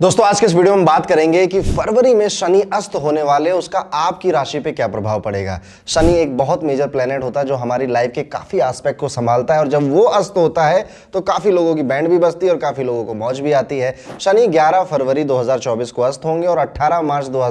दोस्तों आज के इस वीडियो में बात करेंगे कि फरवरी में शनि अस्त होने वाले उसका आपकी राशि पे क्या प्रभाव पड़ेगा शनि एक बहुत मेजर प्लेनेट होता है जो हमारी लाइफ के काफ़ी एस्पेक्ट को संभालता है और जब वो अस्त होता है तो काफ़ी लोगों की बैंड भी बजती है और काफ़ी लोगों को मौज भी आती है शनि 11 फरवरी 2024 को अस्त होंगे और अट्ठारह मार्च दो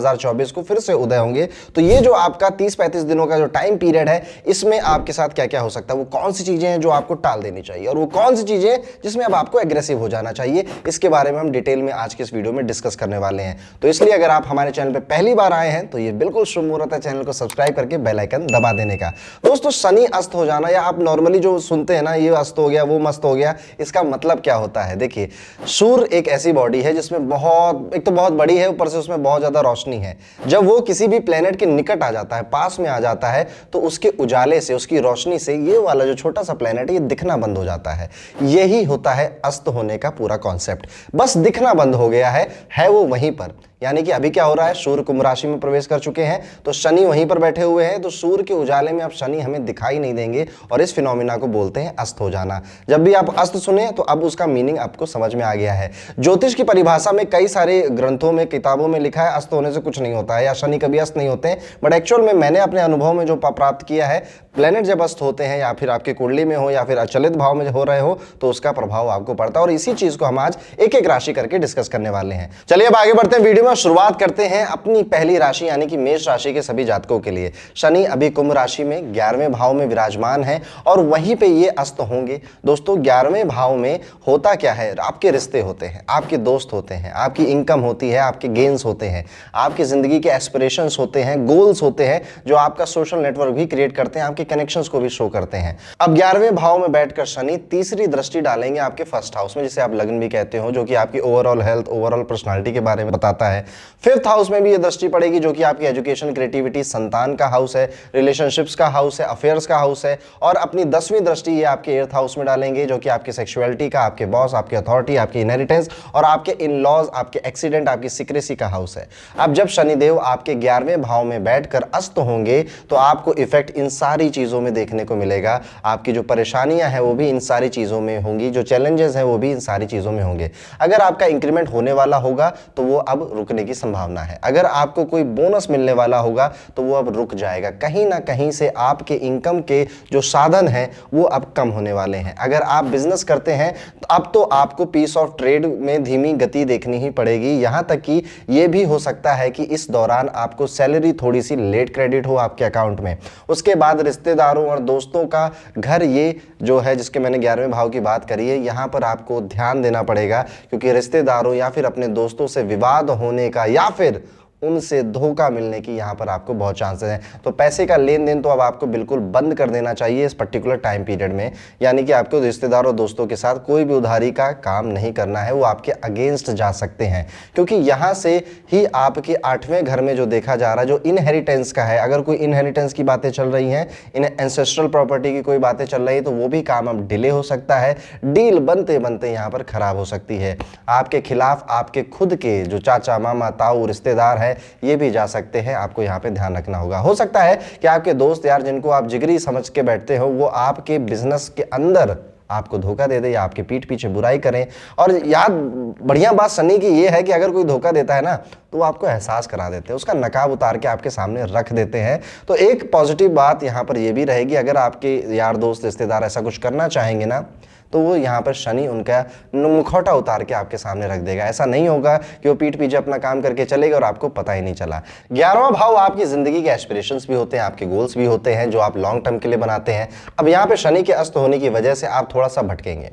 को फिर से उदय होंगे तो ये जो आपका तीस पैंतीस दिनों का जो टाइम पीरियड है इसमें आपके साथ क्या क्या हो सकता है वो कौन सी चीज़ें हैं जो आपको टाल देनी चाहिए और वो कौन सी चीज़ें जिसमें अब आपको एग्रेसिव हो जाना चाहिए इसके बारे में हम डिटेल में आज के वीडियो में डिस्कस करने वाले हैं तो इसलिए अगर आप हमारे चैनल पर पहली बार आए हैं तो ये बिल्कुल शुभ मुहूर्त है चैनल को सब्सक्राइब करके बेलाइकन दबा देने का दोस्तों शनि अस्त हो जाना या आप नॉर्मली जो सुनते हैं ना ये अस्त हो गया वो मस्त हो गया इसका मतलब क्या होता है देखिए सूर्य एक ऐसी बॉडी है जिसमें बहुत एक तो बहुत बड़ी है ऊपर से उसमें बहुत ज़्यादा रोशनी है जब वो किसी भी प्लेनेट के निकट आ जाता है पास में आ जाता है तो उसके उजाले से उसकी रोशनी से ये वाला जो छोटा सा प्लेनेट ये दिखना बंद हो जाता है यही होता है अस्त होने का पूरा कॉन्सेप्ट बस दिखना बंद हो गया गया है है वो वहीं पर यानी कि अभी क्या हो रहा है सूर्य कुंभ राशि में प्रवेश कर चुके हैं तो शनि वहीं पर बैठे हुए हैं तो सूर्य के उजाले में अब शनि हमें दिखाई नहीं देंगे और इस फिनोमिना को बोलते हैं अस्त हो जाना जब भी आप अस्त सुने तो अब उसका मीनिंग आपको समझ में आ गया है ज्योतिष की परिभाषा में कई सारे ग्रंथों में किताबों में लिखा है अस्त होने से कुछ नहीं होता है या शनि कभी अस्त नहीं होते हैं बट एक्चुअल में मैंने अपने अनुभव में जो प्राप्त किया है प्लेनेट जब अस्त होते हैं या फिर आपकी कुंडली में हो या फिर अचलित भाव में हो रहे हो तो उसका प्रभाव आपको पड़ता है और इसी चीज को हम आज एक एक राशि करके डिस्कस करने वाले हैं चलिए अब आगे बढ़ते हैं वीडियो में और शुरुआत करते हैं अपनी पहली राशि यानी कि मेष राशि के सभी जातकों के लिए शनि अभी कुंभ राशि में ग्यारहवें भाव में विराजमान है और वहीं पे ये अस्त होंगे दोस्तों ग्यारहवें भाव में होता क्या है आपके रिश्ते होते हैं आपके दोस्त होते हैं आपकी इनकम होती है आपके गेंस होते हैं आपकी ज़िंदगी के एस्परेशन होते हैं गोल्स होते हैं जो आपका सोशल नेटवर्क भी क्रिएट करते हैं आपके कनेक्शन को भी शो करते हैं अब ग्यारहवें भाव में बैठकर शनि तीसरी दृष्टि डालेंगे आपके फर्स्ट हाउस में जिसे आप लग्न भी कहते हो जो कि आपकी ओवरऑल हेल्थ ओवरऑल पर्सनैलिटी के बारे में बताता है फिफ्थ हाउस में भी ये दृष्टि पड़ेगी जो कि आपकी एजुकेशन क्रिएटिविटी संतान का हाउस है रिलेशनशिप्स का हाउस है अफेयर्स का हाउस है और अपनी दसवीं दृष्टि ये आपके एर्थ हाउस में डालेंगे जो कि आपकी सेक्सुअलिटी का आपके बॉस आपकी अथॉरिटी आपकी इनहेरिटेंस और आपके इन लॉज आपके एक्सीडेंट आपकी सिक्रेसी का हाउस है अब जब शनिदेव आपके ग्यारहवें भाव में बैठकर अस्त होंगे तो आपको इफेक्ट इन सारी चीज़ों में देखने को मिलेगा आपकी जो परेशानियां हैं वो भी इन सारी चीज़ों में होंगी जो चैलेंजेस हैं वो भी इन सारी चीज़ों में होंगे अगर आपका इंक्रीमेंट होने वाला होगा तो वो अब रुक रुकने की संभावना है अगर आपको कोई बोनस मिलने वाला होगा तो वो अब रुक जाएगा कहीं ना कहीं से आपके इनकम के जो साधन हैं वो अब कम होने वाले हैं अगर आप बिजनेस करते हैं तो अब तो आपको पीस ऑफ ट्रेड में धीमी गति देखनी ही पड़ेगी यहाँ तक कि ये भी हो सकता है कि इस दौरान आपको सैलरी थोड़ी सी लेट क्रेडिट हो आपके अकाउंट में उसके बाद रिश्तेदारों और दोस्तों का घर ये जो है जिसके मैंने ग्यारहवें भाव की बात करी है यहाँ पर आपको ध्यान देना पड़ेगा क्योंकि रिश्तेदारों या फिर अपने दोस्तों से विवाद होने होने का या फिर उनसे धोखा मिलने की यहाँ पर आपको बहुत चांसेस हैं तो पैसे का लेन देन तो अब आपको बिल्कुल बंद कर देना चाहिए इस पर्टिकुलर टाइम पीरियड में यानी कि आपको रिश्तेदार और दोस्तों के साथ कोई भी उधारी का काम नहीं करना है वो आपके अगेंस्ट जा सकते हैं क्योंकि यहाँ से ही आपके आठवें घर में जो देखा जा रहा है जो इनहेरिटेंस का है अगर कोई इनहेरिटेंस की बातें चल रही हैं इन एंसेस्ट्रल प्रॉपर्टी की कोई बातें चल रही है तो वो भी काम अब डिले हो सकता है डील बनते बनते यहाँ पर खराब हो सकती है आपके खिलाफ आपके खुद के जो चाचा मामा ताऊ रिश्तेदार हैं है ये भी जा सकते हैं आपको यहाँ पे ध्यान रखना होगा हो सकता है कि आपके दोस्त यार जिनको आप जिगरी समझ के बैठते हो वो आपके बिजनेस के अंदर आपको धोखा दे दे या आपके पीठ पीछे बुराई करें और याद बढ़िया बात सनी की ये है कि अगर कोई धोखा देता है ना तो वो आपको एहसास करा देते हैं उसका नकाब उतार के आपके सामने रख देते हैं तो एक पॉजिटिव बात यहाँ पर ये भी रहेगी अगर आपके यार दोस्त रिश्तेदार ऐसा कुछ करना चाहेंगे ना तो वो यहाँ पर शनि उनका मुखौटा उतार के आपके सामने रख देगा ऐसा नहीं होगा कि वो पीठ पीछे अपना काम करके चलेगा और आपको पता ही नहीं चला ग्यारहवा भाव आपकी जिंदगी के एस्पिरेशन भी होते हैं आपके गोल्स भी होते हैं जो आप लॉन्ग टर्म के लिए बनाते हैं अब यहाँ पर शनि के अस्त होने की वजह से आप थोड़ा सा भटकेंगे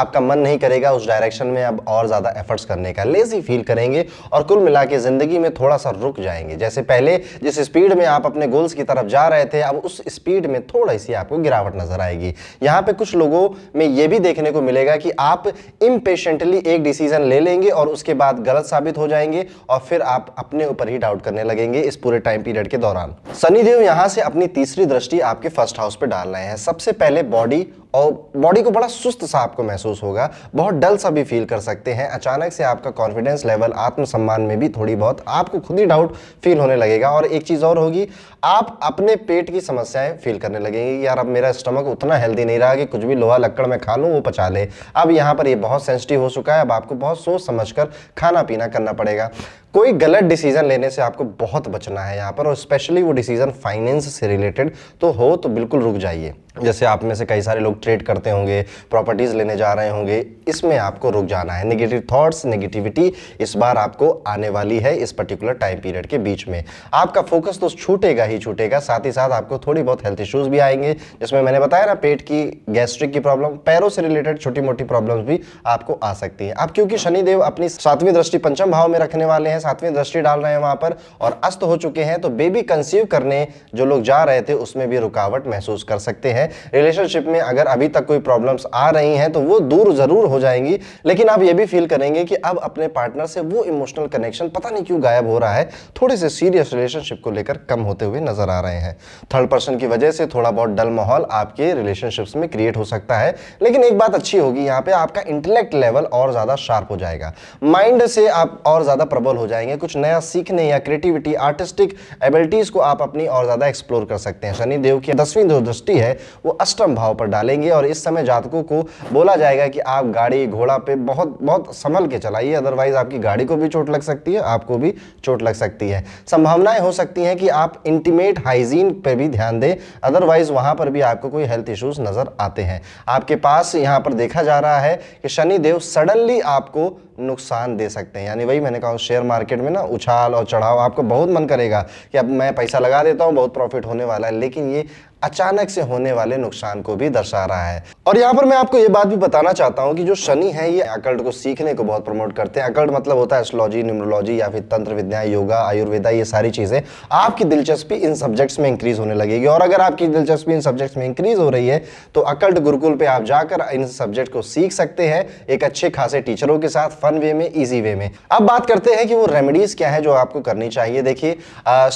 आपका मन नहीं करेगा उस डायरेक्शन में अब और ज़्यादा एफर्ट्स करने का लेजी फील करेंगे और कुल मिला के ज़िंदगी में थोड़ा सा रुक जाएंगे जैसे पहले जिस स्पीड में आप अपने गोल्स की तरफ जा रहे थे अब उस स्पीड में थोड़ी सी आपको गिरावट नज़र आएगी यहाँ पे कुछ लोगों में ये भी देखने को मिलेगा कि आप इम्पेशेंटली एक डिसीजन ले लेंगे और उसके बाद गलत साबित हो जाएंगे और फिर आप अपने ऊपर ही डाउट करने लगेंगे इस पूरे टाइम पीरियड के दौरान शनिदेव यहां से अपनी तीसरी दृष्टि आपके फर्स्ट हाउस पर डाल रहे हैं सबसे पहले बॉडी और बॉडी को बड़ा सुस्त सा आपको महसूस होगा बहुत डल सा भी फील कर सकते हैं अचानक से आपका कॉन्फिडेंस लेवल आत्मसम्मान में भी थोड़ी बहुत आपको खुद ही डाउट फील होने लगेगा और एक चीज़ और होगी आप अपने पेट की समस्याएं फील करने लगेंगे यार अब मेरा स्टमक उतना हेल्दी नहीं रहा कि कुछ भी लोहा लक्कड़ में खा लूँ वो पचा ले अब यहाँ पर ये बहुत सेंसिटिव हो चुका है अब आपको बहुत सोच समझ खाना पीना करना पड़ेगा कोई गलत डिसीजन लेने से आपको बहुत बचना है यहाँ पर और स्पेशली वो डिसीजन फाइनेंस से रिलेटेड तो हो तो बिल्कुल रुक जाइए जैसे आप में से कई सारे लोग ट्रेड करते होंगे प्रॉपर्टीज़ लेने जा रहे होंगे इसमें आपको रुक जाना है नेगेटिव थॉट्स नेगेटिविटी इस बार आपको आने वाली है इस पर्टिकुलर टाइम पीरियड के बीच में आपका फोकस तो छूटेगा ही छूटेगा साथ ही साथ आपको थोड़ी बहुत हेल्थ इश्यूज़ भी आएंगे जिसमें मैंने बताया ना पेट की गैस्ट्रिक की प्रॉब्लम पैरों से रिलेटेड छोटी मोटी प्रॉब्लम्स भी आपको आ सकती है आप क्योंकि शनिदेव अपनी सातवीं दृष्टि पंचम भाव में रखने वाले हैं सातवीं दृष्टि डाल रहे हैं वहां पर और अस्त हो चुके हैं तो बेबी कंसीव करने जो लोग जा रहे थे उसमें भी रुकावट महसूस कर सकते हैं रिलेशनशिप में अगर अभी तक कोई प्रॉब्लम्स आ रही हैं तो वो दूर जरूर हो जाएंगी लेकिन आप ये भी फील करेंगे कि अब अपने पार्टनर से वो इमोशनल कनेक्शन पता नहीं क्यों गायब हो रहा है थोड़े से सीरियस रिलेशनशिप को लेकर कम होते हुए नजर आ रहे हैं थर्ड पर्सन की वजह से थोड़ा बहुत डल माहौल आपके रिलेशनशिप्स में क्रिएट हो सकता है लेकिन एक बात अच्छी होगी यहाँ पे आपका इंटेलेक्ट लेवल और ज्यादा शार्प हो जाएगा माइंड से आप और ज्यादा प्रबल हो जाएंगे कुछ नया सीखने या क्रिएटिविटी आर्टिस्टिक एबिलिटीज़ को आप अपनी और ज़्यादा एक्सप्लोर कर सकते हैं शनिदेव की दसवीं जो दृष्टि है वो अष्टम भाव पर डालेंगे और इस समय जातकों को बोला जाएगा कि आप गाड़ी घोड़ा पे बहुत बहुत संभल के चलाइए अदरवाइज आपकी गाड़ी को भी चोट लग सकती है आपको भी चोट लग सकती है संभावनाएं हो सकती हैं कि आप इंटीमेट हाइजीन पे भी ध्यान दें अदरवाइज वहां पर भी आपको कोई हेल्थ इश्यूज नजर आते हैं आपके पास यहां पर देखा जा रहा है कि शनि देव सडनली आपको नुकसान दे सकते हैं यानी वही मैंने कहा शेयर मार्केट में ना उछाल और चढ़ाव आपको बहुत मन करेगा कि अब मैं पैसा लगा देता हूँ बहुत प्रॉफिट होने वाला है लेकिन ये अचानक से होने वाले नुकसान को भी दर्शा रहा है और यहाँ पर मैं आपको ये बात भी बताना चाहता हूँ कि जो शनि है ये अकल्ट को सीखने को बहुत प्रमोट करते हैं अकल्ट मतलब होता है एस्ट्रोलॉजी न्यूमरोलॉजी या फिर तंत्र विद्या योगा आयुर्वेदा ये सारी चीज़ें आपकी दिलचस्पी इन सब्जेक्ट्स में इंक्रीज होने लगेगी और अगर आपकी दिलचस्पी इन सब्जेक्ट्स में इंक्रीज हो रही है तो अकल्ट गुरुकुल पर आप जाकर इन सब्जेक्ट को सीख सकते हैं एक अच्छे खासे टीचरों के साथ फन वे में ईजी वे में अब बात करते हैं कि वो रेमेडीज़ क्या है जो आपको करनी चाहिए देखिए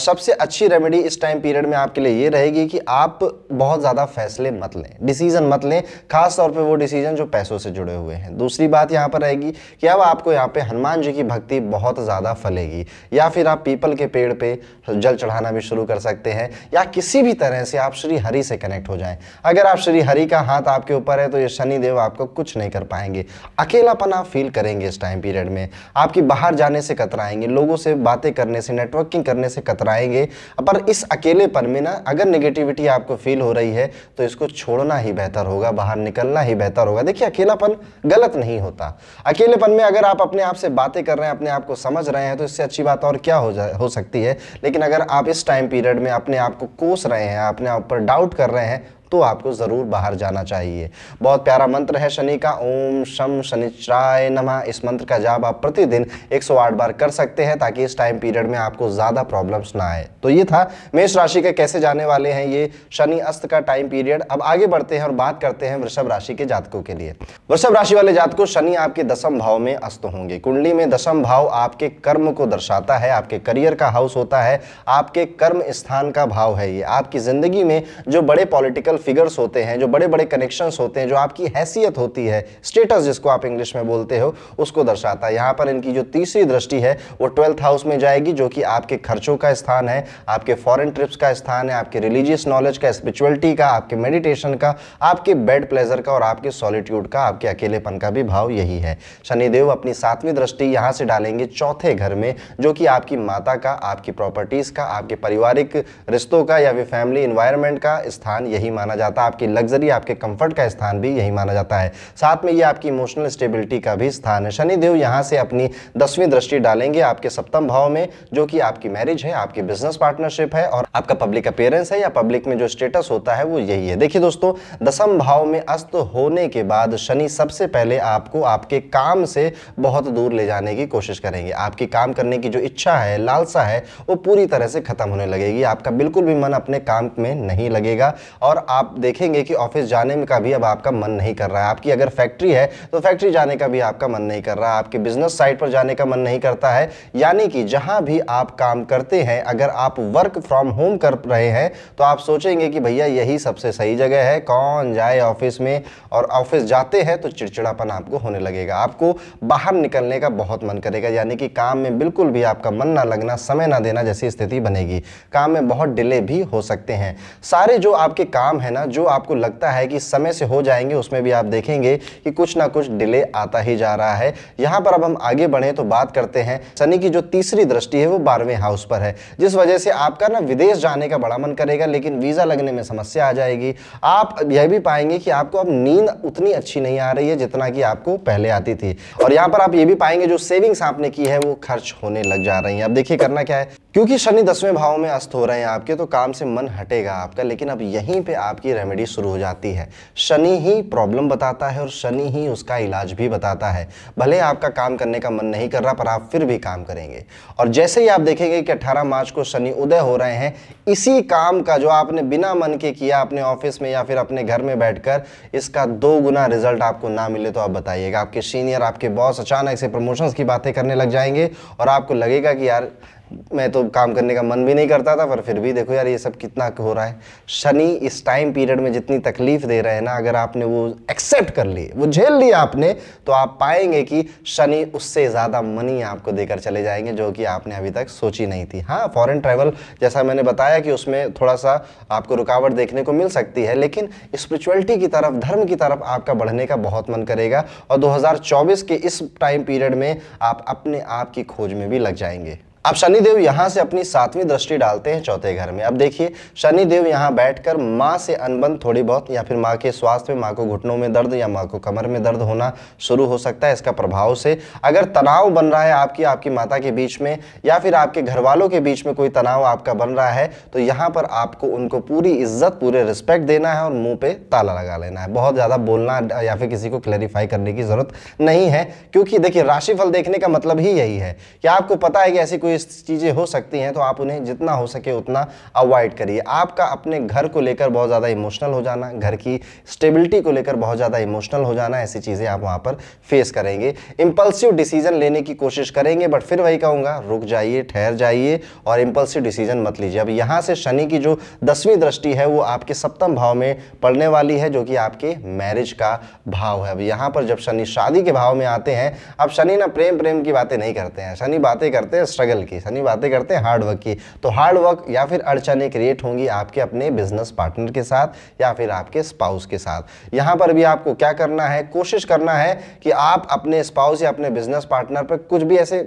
सबसे अच्छी रेमेडी इस टाइम पीरियड में आपके लिए ये रहेगी कि आप आप बहुत ज़्यादा फैसले मत लें डिसीज़न मत लें खास तौर पे वो डिसीज़न जो पैसों से जुड़े हुए हैं दूसरी बात यहाँ पर रहेगी कि अब आपको यहाँ पे हनुमान जी की भक्ति बहुत ज़्यादा फलेगी या फिर आप पीपल के पेड़ पे जल चढ़ाना भी शुरू कर सकते हैं या किसी भी तरह से आप श्री हरि से कनेक्ट हो जाए अगर आप श्री हरि का हाथ आपके ऊपर है तो ये शनिदेव आपको कुछ नहीं कर पाएंगे अकेलापन आप फील करेंगे इस टाइम पीरियड में आपकी बाहर जाने से कतराएंगे लोगों से बातें करने से नेटवर्किंग करने से कतराएंगे पर इस अकेलेपन में ना अगर नेगेटिविटी आप आपको फील हो रही है तो इसको छोड़ना ही बेहतर होगा बाहर निकलना ही बेहतर होगा देखिए अकेलापन गलत नहीं होता अकेलेपन में अगर आप अपने आप से बातें कर रहे हैं अपने आप को समझ रहे हैं तो इससे अच्छी बात और क्या हो हो सकती है लेकिन अगर आप इस टाइम पीरियड में अपने आप को कोस रहे हैं अपने आप पर डाउट कर रहे हैं तो आपको ज़रूर बाहर जाना चाहिए बहुत प्यारा मंत्र है शनि का ओम शम शनिचराय नमः इस मंत्र का जाप आप प्रतिदिन 108 बार कर सकते हैं ताकि इस टाइम पीरियड में आपको ज़्यादा प्रॉब्लम्स ना आए तो ये था मेष राशि के कैसे जाने वाले हैं ये शनि अस्त का टाइम पीरियड अब आगे बढ़ते हैं और बात करते हैं वृषभ राशि के जातकों के लिए वृषभ राशि वाले जातकों शनि आपके दसम भाव में अस्त होंगे कुंडली में दसम भाव आपके कर्म को दर्शाता है आपके करियर का हाउस होता है आपके कर्म स्थान का भाव है ये आपकी जिंदगी में जो बड़े पॉलिटिकल पॉलिटिकल फिगर्स होते हैं जो बड़े बड़े कनेक्शन होते हैं जो आपकी हैसियत होती है स्टेटस जिसको आप इंग्लिश में बोलते हो उसको दर्शाता है यहाँ पर इनकी जो तीसरी दृष्टि है वो ट्वेल्थ हाउस में जाएगी जो कि आपके खर्चों का स्थान है आपके फॉरन ट्रिप्स का स्थान है आपके रिलीजियस नॉलेज का स्पिरिचुअलिटी का आपके मेडिटेशन का आपके बेड प्लेजर का और आपके सॉलिट्यूड का आपके अकेलेपन का भी भाव यही है शनिदेव अपनी सातवीं दृष्टि यहाँ से डालेंगे चौथे घर में जो कि आपकी माता का आपकी प्रॉपर्टीज़ का आपके पारिवारिक रिश्तों का या फिर फैमिली इन्वायरमेंट का स्थान यही माना माना जाता है आपकी लग्जरी आपके कंफर्ट का स्थान भी यही माना जाता है साथ में ये आपकी इमोशनल स्टेबिलिटी का भी स्थान है शनिदेव यहाँ से अपनी दसवीं दृष्टि डालेंगे आपके सप्तम भाव में जो कि आपकी मैरिज है आपकी बिजनेस पार्टनरशिप है और आपका पब्लिक अपेयरेंस है या पब्लिक में जो स्टेटस होता है वो यही है देखिए दोस्तों दसम भाव में अस्त होने के बाद शनि सबसे पहले आपको आपके काम से बहुत दूर ले जाने की कोशिश करेंगे आपकी काम करने की जो इच्छा है लालसा है वो पूरी तरह से खत्म होने लगेगी आपका बिल्कुल भी मन अपने काम में नहीं लगेगा और आप देखेंगे कि ऑफिस जाने में का भी अब आपका मन नहीं कर रहा है आपकी अगर फैक्ट्री है तो फैक्ट्री जाने का भी आपका मन नहीं कर रहा आपके बिजनेस साइट पर जाने का मन नहीं करता है यानी कि जहां भी आप काम करते हैं अगर आप वर्क फ्रॉम होम कर रहे हैं तो आप सोचेंगे कि भैया यही सबसे सही जगह है कौन जाए ऑफिस में और ऑफिस जाते हैं तो चिड़चिड़ापन आपको होने लगेगा आपको बाहर निकलने का बहुत मन करेगा यानी कि काम में बिल्कुल भी आपका मन ना लगना समय ना देना जैसी स्थिति बनेगी काम में बहुत डिले भी हो सकते हैं सारे जो आपके काम है ना जो आपको लगता है कि समय से हो जाएंगे उसमें भी आप देखेंगे कि कुछ ना कुछ डिले आता ही जा रहा है यहाँ पर अब हम आगे बढ़े तो बात करते हैं शनि की जो तीसरी दृष्टि है वो बारहवें हाउस पर है जिस वजह से आपका ना विदेश जाने का बड़ा मन करेगा लेकिन वीज़ा लगने में समस्या आ जाएगी आप यह भी पाएंगे कि आपको अब नींद उतनी अच्छी नहीं आ रही है जितना कि आपको पहले आती थी और यहाँ पर आप ये भी पाएंगे जो सेविंग्स आपने की है वो खर्च होने लग जा रही है अब देखिए करना क्या है क्योंकि शनि दसवें भाव में अस्त हो रहे हैं आपके तो काम से मन हटेगा आपका लेकिन अब यहीं पे आप आपकी रेमेडी शुरू हो जाती है शनि ही प्रॉब्लम बताता है और शनि ही उसका इलाज भी बताता है भले आपका काम करने का मन नहीं कर रहा पर आप फिर भी काम करेंगे और जैसे ही आप देखेंगे कि 18 मार्च को शनि उदय हो रहे हैं इसी काम का जो आपने बिना मन के किया अपने ऑफिस में या फिर अपने घर में बैठकर इसका दो गुना रिजल्ट आपको ना मिले तो आप बताइएगा आपके सीनियर आपके बॉस अचानक से प्रमोशंस की बातें करने लग जाएंगे और आपको लगेगा कि यार मैं तो काम करने का मन भी नहीं करता था पर फिर भी देखो यार ये सब कितना हो रहा है शनि इस टाइम पीरियड में जितनी तकलीफ दे रहे हैं ना अगर आपने वो एक्सेप्ट कर ली वो झेल लिया आपने तो आप पाएंगे कि शनि उससे ज़्यादा मनी आपको देकर चले जाएंगे जो कि आपने अभी तक सोची नहीं थी हाँ फ़ॉरन ट्रैवल जैसा मैंने बताया कि उसमें थोड़ा सा आपको रुकावट देखने को मिल सकती है लेकिन स्पिरिचुअलिटी की तरफ धर्म की तरफ आपका बढ़ने का बहुत मन करेगा और दो के इस टाइम पीरियड में आप अपने आप की खोज में भी लग जाएंगे अब शनिदेव यहां से अपनी सातवीं दृष्टि डालते हैं चौथे घर में अब देखिए शनिदेव यहां बैठकर माँ से अनबन थोड़ी बहुत या फिर माँ के स्वास्थ्य में माँ को घुटनों में दर्द या माँ को कमर में दर्द होना शुरू हो सकता है इसका प्रभाव से अगर तनाव बन रहा है आपकी आपकी माता के बीच में या फिर आपके घर वालों के बीच में कोई तनाव आपका बन रहा है तो यहाँ पर आपको उनको पूरी इज्जत पूरे रिस्पेक्ट देना है और मुंह पे ताला लगा लेना है बहुत ज़्यादा बोलना या फिर किसी को क्लैरिफाई करने की ज़रूरत नहीं है क्योंकि देखिए राशिफल देखने का मतलब ही यही है कि आपको पता है कि ऐसी कोई ये चीज़ें हो सकती हैं तो आप उन्हें जितना हो सके उतना अवॉइड करिए आपका अपने घर को लेकर बहुत ज़्यादा इमोशनल हो जाना घर की स्टेबिलिटी को लेकर बहुत ज़्यादा इमोशनल हो जाना ऐसी चीज़ें आप वहाँ पर फेस करेंगे इम्पल्सिव डिसीजन लेने की कोशिश करेंगे बट फिर वही कहूँगा रुक जाइए ठहर जाइए और इम्पल्सिव डिसीजन मत लीजिए अब यहाँ से शनि की जो दसवीं दृष्टि है वो आपके सप्तम भाव में पड़ने वाली है जो कि आपके मैरिज का भाव है अब यहाँ पर जब शनि शादी के भाव में आते हैं अब शनि ना प्रेम प्रेम की बातें नहीं करते हैं शनि बातें करते हैं स्ट्रगल की सनी बातें करते हैं हार्ड वर्क की तो हार्ड वर्क या फिर अड़चने क्रिएट होंगी आपके अपने बिजनेस पार्टनर के साथ या फिर आपके स्पाउस के साथ यहाँ पर भी आपको क्या करना है कोशिश करना है कि आप अपने स्पाउस या अपने बिजनेस पार्टनर पर कुछ भी ऐसे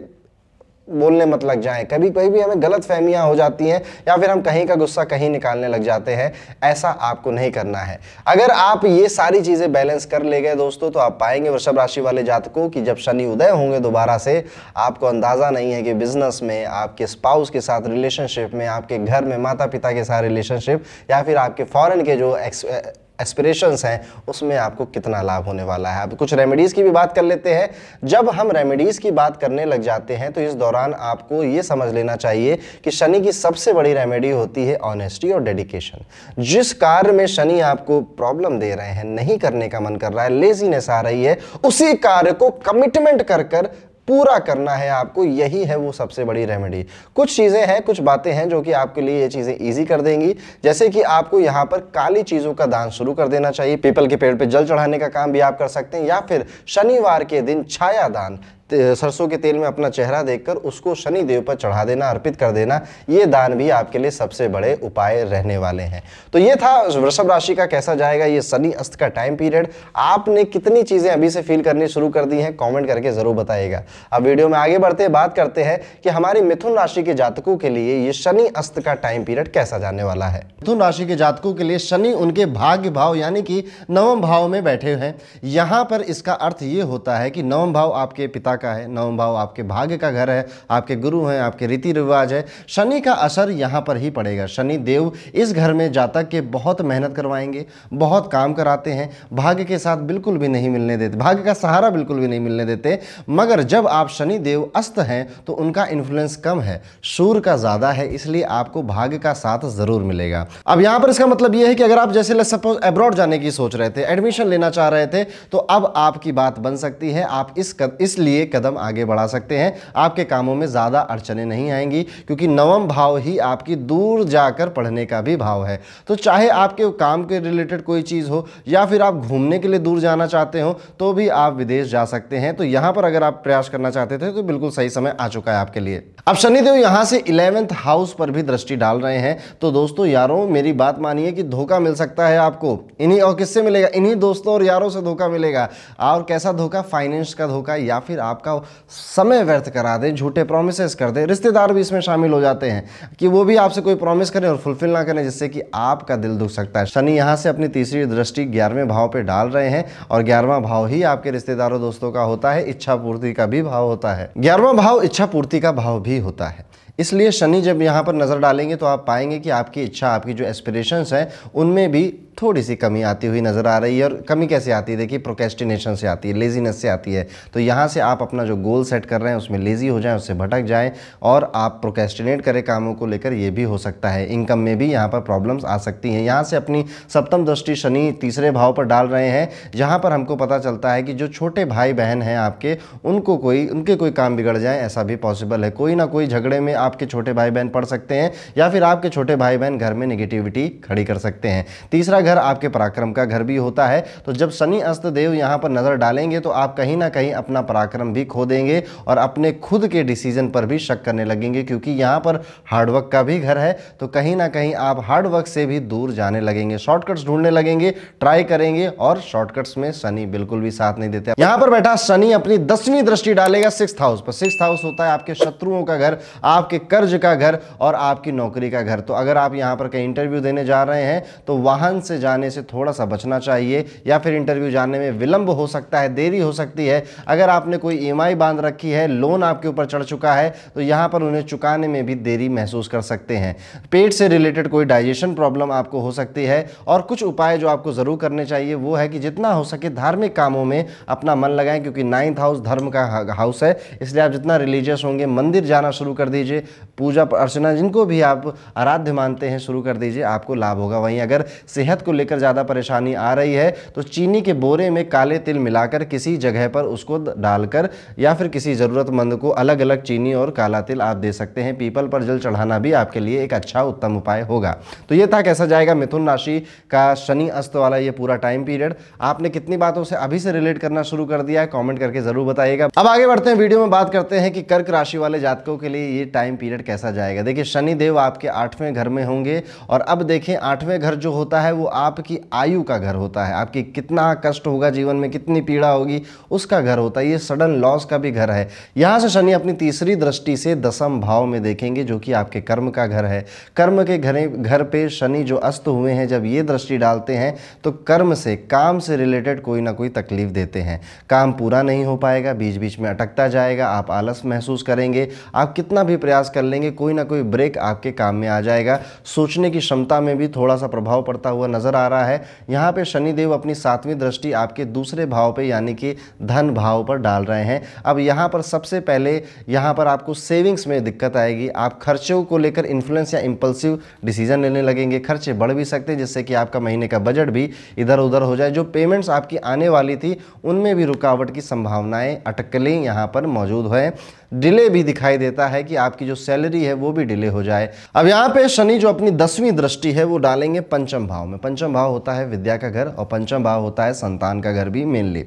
बोलने मत लग जाएं कभी कभी भी हमें गलत फहमियाँ हो जाती हैं या फिर हम कहीं का गुस्सा कहीं निकालने लग जाते हैं ऐसा आपको नहीं करना है अगर आप ये सारी चीज़ें बैलेंस कर ले गए दोस्तों तो आप पाएंगे वृषभ राशि वाले जातकों कि जब शनि उदय होंगे दोबारा से आपको अंदाज़ा नहीं है कि बिजनेस में आपके स्पाउस के साथ रिलेशनशिप में आपके घर में माता पिता के साथ रिलेशनशिप या फिर आपके फॉरन के जो एस्पिरेशंस हैं उसमें आपको कितना लाभ होने वाला है अब कुछ रेमेडीज़ की भी बात कर लेते हैं जब हम रेमेडीज़ की बात करने लग जाते हैं तो इस दौरान आपको ये समझ लेना चाहिए कि शनि की सबसे बड़ी रेमेडी होती है ऑनेस्टी और डेडिकेशन जिस कार्य में शनि आपको प्रॉब्लम दे रहे हैं नहीं करने का मन कर रहा है लेजीनेस आ रही है उसी कार्य को कमिटमेंट कर कर पूरा करना है आपको यही है वो सबसे बड़ी रेमेडी कुछ चीज़ें हैं कुछ बातें हैं जो कि आपके लिए ये चीज़ें ईजी कर देंगी जैसे कि आपको यहाँ पर काली चीज़ों का दान शुरू कर देना चाहिए पीपल के पेड़ पर पे जल चढ़ाने का काम भी आप कर सकते हैं या फिर शनिवार के दिन छाया दान सरसों के तेल में अपना चेहरा देखकर उसको शनि देव पर चढ़ा देना अर्पित कर देना ये दान भी आपके लिए सबसे बड़े उपाय रहने वाले हैं तो ये था वृषभ राशि का कैसा जाएगा ये शनि अस्त का टाइम पीरियड आपने कितनी चीज़ें अभी से फील करनी शुरू कर दी हैं कॉमेंट करके ज़रूर बताइएगा अब वीडियो में आगे बढ़ते बात करते हैं कि हमारी मिथुन राशि के जातकों के लिए ये शनि अस्त का टाइम पीरियड कैसा जाने वाला है मिथुन राशि के जातकों के लिए शनि उनके भाग्य भाव यानी कि नवम भाव में बैठे हैं यहाँ पर इसका अर्थ ये होता है कि नवम भाव आपके पिता का है नवम भाव आपके भाग्य का घर है आपके गुरु हैं आपके रीति रिवाज है शनि का असर यहाँ पर ही पड़ेगा शनि देव इस घर में जातक के बहुत मेहनत करवाएंगे बहुत काम कराते हैं भाग्य के साथ बिल्कुल भी नहीं मिलने देते भाग्य का सहारा बिल्कुल भी नहीं मिलने देते मगर जब आप शनि देव अस्त हैं तो उनका इन्फ्लुएंस कम है सूर्य का ज़्यादा है इसलिए आपको भाग्य का साथ ज़रूर मिलेगा अब यहाँ पर इसका मतलब यह है कि अगर आप जैसे सपोज एब्रॉड जाने की सोच रहे थे एडमिशन लेना चाह रहे थे तो अब आपकी बात बन सकती है आप इस कर, इसलिए कदम आगे बढ़ा सकते हैं आपके कामों में ज़्यादा अड़चने नहीं आएंगी क्योंकि नवम भाव ही आपकी दूर जाकर पढ़ने का भी भाव है तो चाहे आपके काम के रिलेटेड कोई चीज़ हो या फिर आप घूमने के लिए दूर जाना चाहते हो तो भी आप विदेश जा सकते हैं तो यहाँ पर अगर आप प्रयास करना चाहते थे तो बिल्कुल सही समय आ चुका है आपके लिए अब शनिदेव यहाँ से इलेवेंथ हाउस पर भी दृष्टि डाल रहे हैं तो दोस्तों यारों मेरी बात मानिए कि धोखा मिल सकता है आपको इन्हीं और किससे मिलेगा इन्हीं दोस्तों और यारों से धोखा मिलेगा और कैसा धोखा फाइनेंस का धोखा या फिर आप आपका समय व्यर्थ करा दें झूठे प्रोमिसेस कर दें रिश्तेदार भी इसमें शामिल हो जाते हैं कि वो भी आपसे कोई प्रॉमिस करें और फुलफिल ना करें जिससे कि आपका दिल दुख सकता है शनि यहाँ से अपनी तीसरी दृष्टि ग्यारहवें भाव पर डाल रहे हैं और ग्यारहवा भाव ही आपके रिश्तेदारों दोस्तों का होता है इच्छा पूर्ति का भी भाव होता है ग्यारहवा भाव इच्छा पूर्ति का भाव भी होता है इसलिए शनि जब यहाँ पर नज़र डालेंगे तो आप पाएंगे कि आपकी इच्छा आपकी जो एस्पिरेशंस हैं उनमें भी थोड़ी सी कमी आती हुई नज़र आ रही है और कमी कैसे आती है देखिए प्रोकेस्टिनेशन से आती है लेजीनेस से आती है तो यहाँ से आप अपना जो गोल सेट कर रहे हैं उसमें लेज़ी हो जाएं उससे भटक जाएं और आप प्रोकेस्टिनेट करें कामों को लेकर ये भी हो सकता है इनकम में भी यहाँ पर प्रॉब्लम्स आ सकती हैं यहाँ से अपनी सप्तम दृष्टि शनि तीसरे भाव पर डाल रहे हैं जहाँ पर हमको पता चलता है कि जो छोटे भाई बहन हैं आपके उनको कोई उनके कोई काम बिगड़ जाए ऐसा भी पॉसिबल है कोई ना कोई झगड़े में आप आपके छोटे भाई बहन पढ़ सकते हैं या फिर आपके छोटे भाई बहन घर में निगेटिविटी खड़ी कर सकते हैं तीसरा घर आपके पराक्रम का घर भी होता है तो जब शनि अस्त देव यहाँ पर नज़र डालेंगे तो आप कहीं ना कहीं अपना पराक्रम भी खो देंगे और अपने खुद के डिसीजन पर भी शक करने लगेंगे क्योंकि यहाँ पर हार्डवर्क का भी घर है तो कहीं ना कहीं आप हार्डवर्क से भी दूर जाने लगेंगे शॉर्टकट्स ढूंढने लगेंगे ट्राई करेंगे और शॉर्टकट्स में शनि बिल्कुल भी साथ नहीं देते यहाँ पर बैठा शनि अपनी दसवीं दृष्टि डालेगा सिक्स हाउस पर सिक्स हाउस होता है आपके शत्रुओं का घर आप आपके कर्ज का घर और आपकी नौकरी का घर तो अगर आप यहाँ पर कहीं इंटरव्यू देने जा रहे हैं तो वाहन से जाने से थोड़ा सा बचना चाहिए या फिर इंटरव्यू जाने में विलंब हो सकता है देरी हो सकती है अगर आपने कोई ई e बांध रखी है लोन आपके ऊपर चढ़ चुका है तो यहाँ पर उन्हें चुकाने में भी देरी महसूस कर सकते हैं पेट से रिलेटेड कोई डाइजेशन प्रॉब्लम आपको हो सकती है और कुछ उपाय जो आपको ज़रूर करने चाहिए वो है कि जितना हो सके धार्मिक कामों में अपना मन लगाएं क्योंकि नाइन्थ हाउस धर्म का हाउस है इसलिए आप जितना रिलीजियस होंगे मंदिर जाना शुरू कर दीजिए पूजा अर्चना जिनको भी आप आराध्य मानते हैं शुरू कर दीजिए आपको लाभ होगा वहीं अगर सेहत को लेकर ज़्यादा परेशानी आ रही है तो चीनी के बोरे में काले तिल मिलाकर किसी जगह पर उसको डालकर या फिर किसी ज़रूरतमंद को अलग अलग चीनी और काला तिल आप दे सकते हैं पीपल पर जल चढ़ाना भी आपके लिए एक अच्छा उत्तम उपाय होगा तो ये था कैसा जाएगा मिथुन राशि का शनि अस्त वाला ये पूरा टाइम पीरियड आपने कितनी बातों से अभी से रिलेट करना शुरू कर दिया है कॉमेंट करके ज़रूर बताइएगा अब आगे बढ़ते हैं वीडियो में बात करते हैं कि कर्क राशि वाले जातकों के लिए ये टाइम टाइम पीरियड कैसा जाएगा देखिए शनि देव आपके आठवें घर में होंगे और अब देखें आठवें घर जो होता है वो आपकी आयु का घर होता है आपकी कितना कष्ट होगा जीवन में कितनी पीड़ा होगी उसका घर होता है ये सडन लॉस का भी घर है यहाँ से शनि अपनी तीसरी दृष्टि से दसम भाव में देखेंगे जो कि आपके कर्म का घर है कर्म के घरे घर पर शनि जो अस्त हुए हैं जब ये दृष्टि डालते हैं तो कर्म से काम से रिलेटेड कोई ना कोई तकलीफ देते हैं काम पूरा नहीं हो पाएगा बीच बीच में अटकता जाएगा आप आलस महसूस करेंगे आप कितना भी प्रयास प्रयास कर लेंगे कोई ना कोई ब्रेक आपके काम में आ जाएगा सोचने की क्षमता में भी थोड़ा सा प्रभाव पड़ता हुआ नजर आ रहा है यहाँ पे शनिदेव अपनी सातवीं दृष्टि आपके दूसरे भाव पे यानी कि धन भाव पर डाल रहे हैं अब यहाँ पर सबसे पहले यहाँ पर आपको सेविंग्स में दिक्कत आएगी आप खर्चों को लेकर इन्फ्लुएंस या इम्पल्सिव डिसीजन लेने लगेंगे खर्चे बढ़ भी सकते हैं जिससे कि आपका महीने का बजट भी इधर उधर हो जाए जो पेमेंट्स आपकी आने वाली थी उनमें भी रुकावट की संभावनाएं अटकलें यहाँ पर मौजूद हैं डिले भी दिखाई देता है कि आपकी जो सैलरी है वो भी डिले हो जाए अब यहाँ पे शनि जो अपनी दसवीं दृष्टि है वो डालेंगे पंचम भाव में पंचम भाव होता है विद्या का घर और पंचम भाव होता है संतान का घर भी मेनली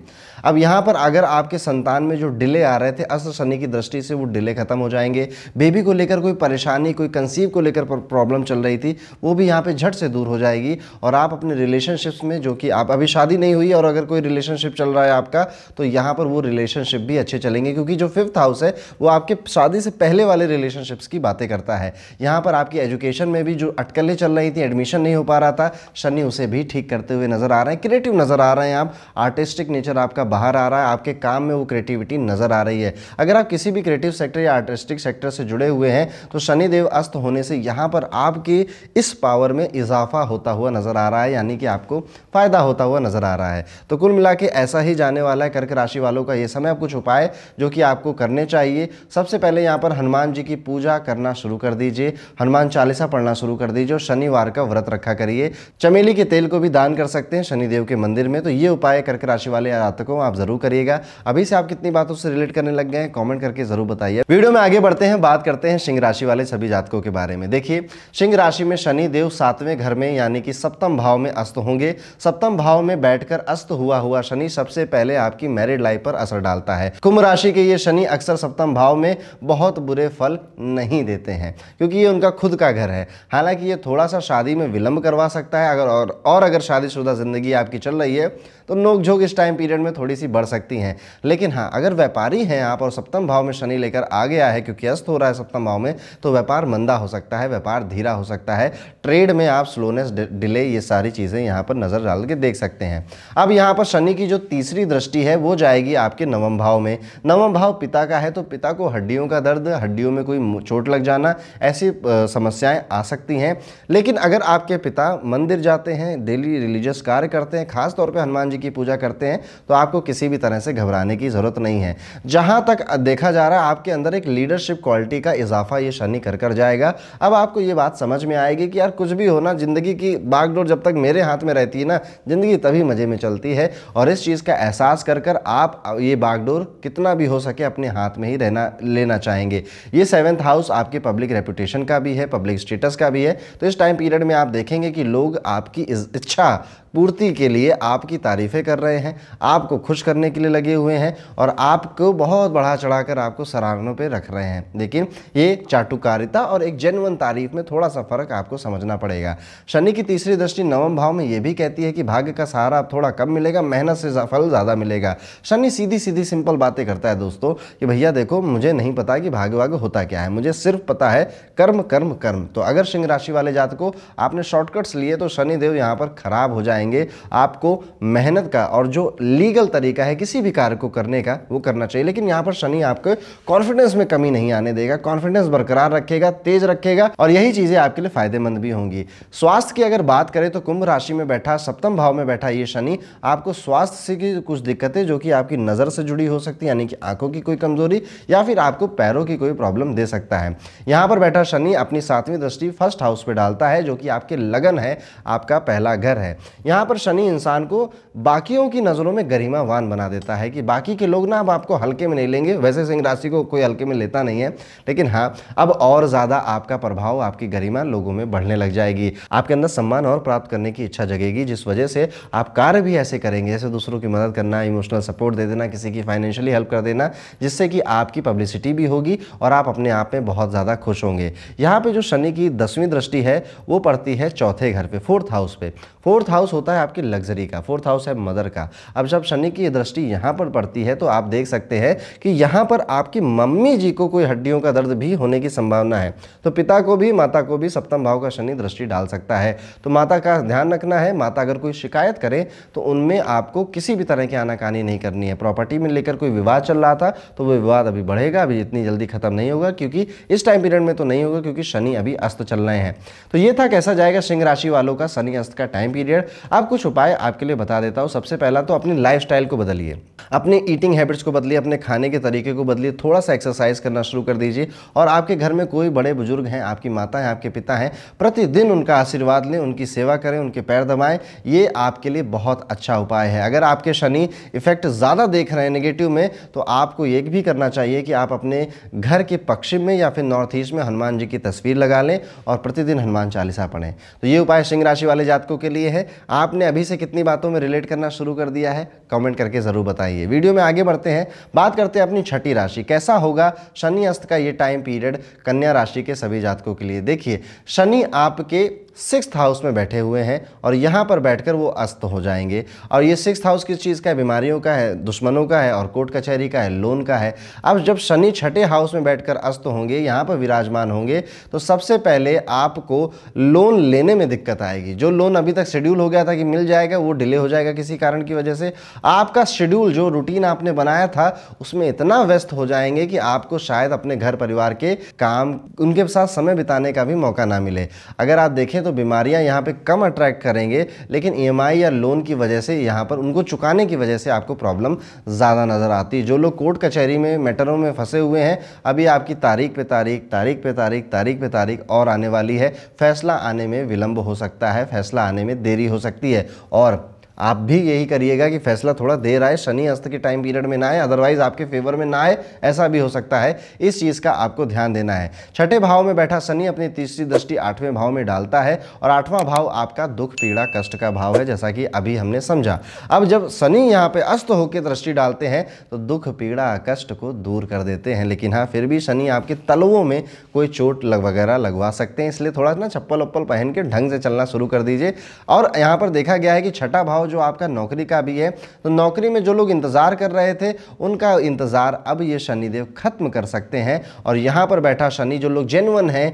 अब यहाँ पर अगर आपके संतान में जो डिले आ रहे थे अस्त्र शनि की दृष्टि से वो डिले खत्म हो जाएंगे बेबी को लेकर कोई परेशानी कोई कंसीव को लेकर प्रॉब्लम चल रही थी वो भी यहाँ पे झट से दूर हो जाएगी और आप अपने रिलेशनशिप्स में जो कि आप अभी शादी नहीं हुई और अगर कोई रिलेशनशिप चल रहा है आपका तो यहाँ पर वो रिलेशनशिप भी अच्छे चलेंगे क्योंकि जो फिफ्थ हाउस है वो आपके शादी से पहले वाले रिलेशन रिलेशनशिप्स की बातें करता है यहाँ पर आपकी एजुकेशन में भी जो अटकलें चल रही थी एडमिशन नहीं हो पा रहा था शनि उसे भी ठीक करते हुए नज़र आ रहे हैं क्रिएटिव नज़र आ रहे हैं आप आर्टिस्टिक नेचर आपका बाहर आ रहा है आपके काम में वो क्रिएटिविटी नज़र आ रही है अगर आप किसी भी क्रिएटिव सेक्टर या आर्टिस्टिक सेक्टर से जुड़े हुए हैं तो शनिदेव अस्त होने से यहाँ पर आपकी इस पावर में इजाफा होता हुआ नज़र आ रहा है यानी कि आपको फ़ायदा होता हुआ नज़र आ रहा है तो कुल मिला के ऐसा ही जाने वाला है कर्क राशि वालों का ये समय अब कुछ उपाय जो कि आपको करने चाहिए सबसे पहले यहाँ पर हनुमान जी की पूजा करना शुरू कर दीजिए हनुमान चालीसा पढ़ना शुरू कर दीजिए और शनिवार का व्रत रखा करिए चमेली के तेल को भी दान कर सकते हैं शनिदेव के मंदिर में तो ये उपाय करके राशि वाले आतकों आप जरूर करिएगा अभी से आप कितनी बातों से रिलेट करने लग गए हैं कॉमेंट करके जरूर बताइए वीडियो में आगे बढ़ते हैं बात करते हैं सिंह राशि वाले सभी जातकों के बारे में देखिए सिंह राशि में शनि देव सातवें घर में यानी कि सप्तम भाव में अस्त होंगे सप्तम भाव में बैठकर अस्त हुआ हुआ शनि सबसे पहले आपकी मैरिड लाइफ पर असर डालता है कुंभ राशि के ये शनि अक्सर सप्तम भाव में बहुत बुरे फल नहीं देते हैं क्योंकि ये उनका खुद का घर है हालांकि ये थोड़ा सा शादी में विलंब करवा सकता है अगर और और अगर शादीशुदा ज़िंदगी आपकी चल रही है तो नोकझोंक इस टाइम पीरियड में थोड़ी सी बढ़ सकती हैं लेकिन हाँ अगर व्यापारी हैं आप और सप्तम भाव में शनि लेकर आ गया है क्योंकि अस्त हो रहा है सप्तम भाव में तो व्यापार मंदा हो सकता है व्यापार धीरा हो सकता है ट्रेड में आप स्लोनेस डिले ये सारी चीज़ें यहाँ पर नज़र डाल के देख सकते हैं अब यहाँ पर शनि की जो तीसरी दृष्टि है वो जाएगी आपके नवम भाव में नवम भाव पिता का है तो पिता को हड्डियों का दर्द हड्डियों में कोई चोट लग जाना ऐसी समस्याएं आ सकती हैं लेकिन अगर आपके पिता मंदिर जाते हैं डेली रिलीजियस कार्य करते हैं खास तौर पे हनुमान जी की पूजा करते हैं तो आपको किसी भी तरह से घबराने की ज़रूरत नहीं है जहाँ तक देखा जा रहा है आपके अंदर एक लीडरशिप क्वालिटी का इजाफा ये शनि कर कर जाएगा अब आपको ये बात समझ में आएगी कि यार कुछ भी हो ना ज़िंदगी की बागडोर जब तक मेरे हाथ में रहती है ना ज़िंदगी तभी मज़े में चलती है और इस चीज़ का एहसास कर कर आप ये बागडोर कितना भी हो सके अपने हाथ में ही रहना लेना चाहेंगे ये सेवन्थ हाउस आपके पब्लिक रेपुटेशन का भी है पब्लिक स्टेटस का भी है तो इस टाइम पीरियड में आप देखेंगे कि लोग आपकी इच्छा पूर्ति के लिए आपकी तारीफ़ें कर रहे हैं आपको खुश करने के लिए लगे हुए हैं और आपको बहुत बढ़ा चढ़ाकर आपको सराहनों पे रख रहे हैं लेकिन ये चाटुकारिता और एक जेनवन तारीफ में थोड़ा सा फ़र्क आपको समझना पड़ेगा शनि की तीसरी दृष्टि नवम भाव में ये भी कहती है कि भाग्य का सहारा आप थोड़ा कम मिलेगा मेहनत से फल ज़्यादा मिलेगा शनि सीधी सीधी सिंपल बातें करता है दोस्तों कि भैया देखो मुझे नहीं पता कि भाग्य वाग्य होता क्या है मुझे सिर्फ पता है कर्म कर्म कर्म तो अगर सिंह राशि वाले जात को आपने शॉर्टकट्स लिए तो शनिदेव यहाँ पर खराब हो जाएंगे बताएंगे आपको मेहनत का और जो लीगल तरीका है किसी भी कार्य को करने का वो करना चाहिए लेकिन यहाँ पर शनि आपके कॉन्फिडेंस में कमी नहीं आने देगा कॉन्फिडेंस बरकरार रखेगा तेज रखेगा और यही चीज़ें आपके लिए फायदेमंद भी होंगी स्वास्थ्य की अगर बात करें तो कुंभ राशि में बैठा सप्तम भाव में बैठा ये शनि आपको स्वास्थ्य से की कुछ दिक्कतें जो कि आपकी नज़र से जुड़ी हो सकती है यानी कि आंखों की कोई कमजोरी या फिर आपको पैरों की कोई प्रॉब्लम दे सकता है यहां पर बैठा शनि अपनी सातवीं दृष्टि फर्स्ट हाउस पर डालता है जो कि आपके लगन है आपका पहला घर है यहाँ पर शनि इंसान को बाकियों की नज़रों में गरिमावान बना देता है कि बाकी के लोग ना अब आपको हल्के में नहीं लेंगे वैसे सिंह राशि को कोई हल्के में लेता नहीं है लेकिन हाँ अब और ज़्यादा आपका प्रभाव आपकी गरिमा लोगों में बढ़ने लग जाएगी आपके अंदर सम्मान और प्राप्त करने की इच्छा जगेगी जिस वजह से आप कार्य भी ऐसे करेंगे जैसे दूसरों की मदद करना इमोशनल सपोर्ट दे देना किसी की फाइनेंशियली हेल्प कर देना जिससे कि आपकी पब्लिसिटी भी होगी और आप अपने आप में बहुत ज़्यादा खुश होंगे यहाँ पर जो शनि की दसवीं दृष्टि है वो पड़ती है चौथे घर पर फोर्थ हाउस पर फोर्थ हाउस होता है आपकी लग्जरी का फोर्थ हाउस है मदर का अब जब शनि की दृष्टि यहाँ पर पड़ती है तो आप देख सकते हैं कि यहाँ पर आपकी मम्मी जी को कोई हड्डियों का दर्द भी होने की संभावना है तो पिता को भी माता को भी सप्तम भाव का शनि दृष्टि डाल सकता है तो माता का ध्यान रखना है माता अगर कोई शिकायत करे तो उनमें आपको किसी भी तरह की आनाकानी नहीं करनी है प्रॉपर्टी में लेकर कोई विवाद चल रहा था तो वो विवाद अभी बढ़ेगा अभी इतनी जल्दी खत्म नहीं होगा क्योंकि इस टाइम पीरियड में तो नहीं होगा क्योंकि शनि अभी अस्त चल रहे हैं तो ये था कैसा जाएगा सिंह राशि वालों का शनि अस्त का टाइम पीरियड अब कुछ उपाय आपके लिए बता देता हूँ सबसे पहला तो अपनी लाइफ को बदलिए अपने ईटिंग हैबिट्स को बदलिए अपने खाने के तरीके को बदलिए थोड़ा सा एक्सरसाइज करना शुरू कर दीजिए और आपके घर में कोई बड़े बुजुर्ग हैं आपकी माता हैं आपके पिता हैं प्रतिदिन उनका आशीर्वाद लें उनकी सेवा करें उनके पैर दबाएं ये आपके लिए बहुत अच्छा उपाय है अगर आपके शनि इफेक्ट ज़्यादा देख रहे हैं निगेटिव में तो आपको ये भी करना चाहिए कि आप अपने घर के पश्चिम में या फिर नॉर्थ ईस्ट में हनुमान जी की तस्वीर लगा लें और प्रतिदिन हनुमान चालीसा पढ़ें तो ये उपाय सिंह राशि वाले जातकों के लिए है आप आपने अभी से कितनी बातों में रिलेट करना शुरू कर दिया है कमेंट करके ज़रूर बताइए वीडियो में आगे बढ़ते हैं बात करते हैं अपनी छठी राशि कैसा होगा शनि अस्त का ये टाइम पीरियड कन्या राशि के सभी जातकों के लिए देखिए शनि आपके सिक्स हाउस में बैठे हुए हैं और यहाँ पर बैठकर वो अस्त हो जाएंगे और ये सिक्स हाउस किस चीज़ का है बीमारियों का है दुश्मनों का है और कोर्ट कचहरी का है लोन का है अब जब शनि छठे हाउस में बैठकर अस्त होंगे यहाँ पर विराजमान होंगे तो सबसे पहले आपको लोन लेने में दिक्कत आएगी जो लोन अभी तक शेड्यूल हो गया था कि मिल जाएगा वो डिले हो जाएगा किसी कारण की वजह से आपका शेड्यूल जो रूटीन आपने बनाया था उसमें इतना व्यस्त हो जाएंगे कि आपको शायद अपने घर परिवार के काम उनके साथ समय बिताने का भी मौका ना मिले अगर आप देखें हैं तो बीमारियां यहां पे कम अट्रैक्ट करेंगे लेकिन ई e या लोन की वजह से यहां पर उनको चुकाने की वजह से आपको प्रॉब्लम ज़्यादा नज़र आती है जो लोग कोर्ट कचहरी में मैटरों में फंसे हुए हैं अभी आपकी तारीख पे तारीख तारीख पे तारीख तारीख पे तारीख और आने वाली है फैसला आने में विलम्ब हो सकता है फैसला आने में देरी हो सकती है और आप भी यही करिएगा कि फैसला थोड़ा देर आए शनि अस्त के टाइम पीरियड में ना आए अदरवाइज आपके फेवर में ना आए ऐसा भी हो सकता है इस चीज़ का आपको ध्यान देना है छठे भाव में बैठा शनि अपनी तीसरी दृष्टि आठवें भाव में डालता है और आठवां भाव आपका दुख पीड़ा कष्ट का भाव है जैसा कि अभी हमने समझा अब जब शनि यहाँ पे अस्त होकर दृष्टि डालते हैं तो दुख पीड़ा कष्ट को दूर कर देते हैं लेकिन हाँ फिर भी शनि आपके तलवों में कोई चोट वगैरह लगवा सकते हैं इसलिए थोड़ा ना चप्पल उप्पल पहन के ढंग से चलना शुरू कर दीजिए और यहाँ पर देखा गया है कि छठा भाव हो जो आपका नौकरी का भी है तो नौकरी में जो लोग इंतज़ार कर रहे थे उनका इंतज़ार अब ये शनिदेव खत्म कर सकते हैं और यहाँ पर बैठा शनि जो लोग जेनुअन हैं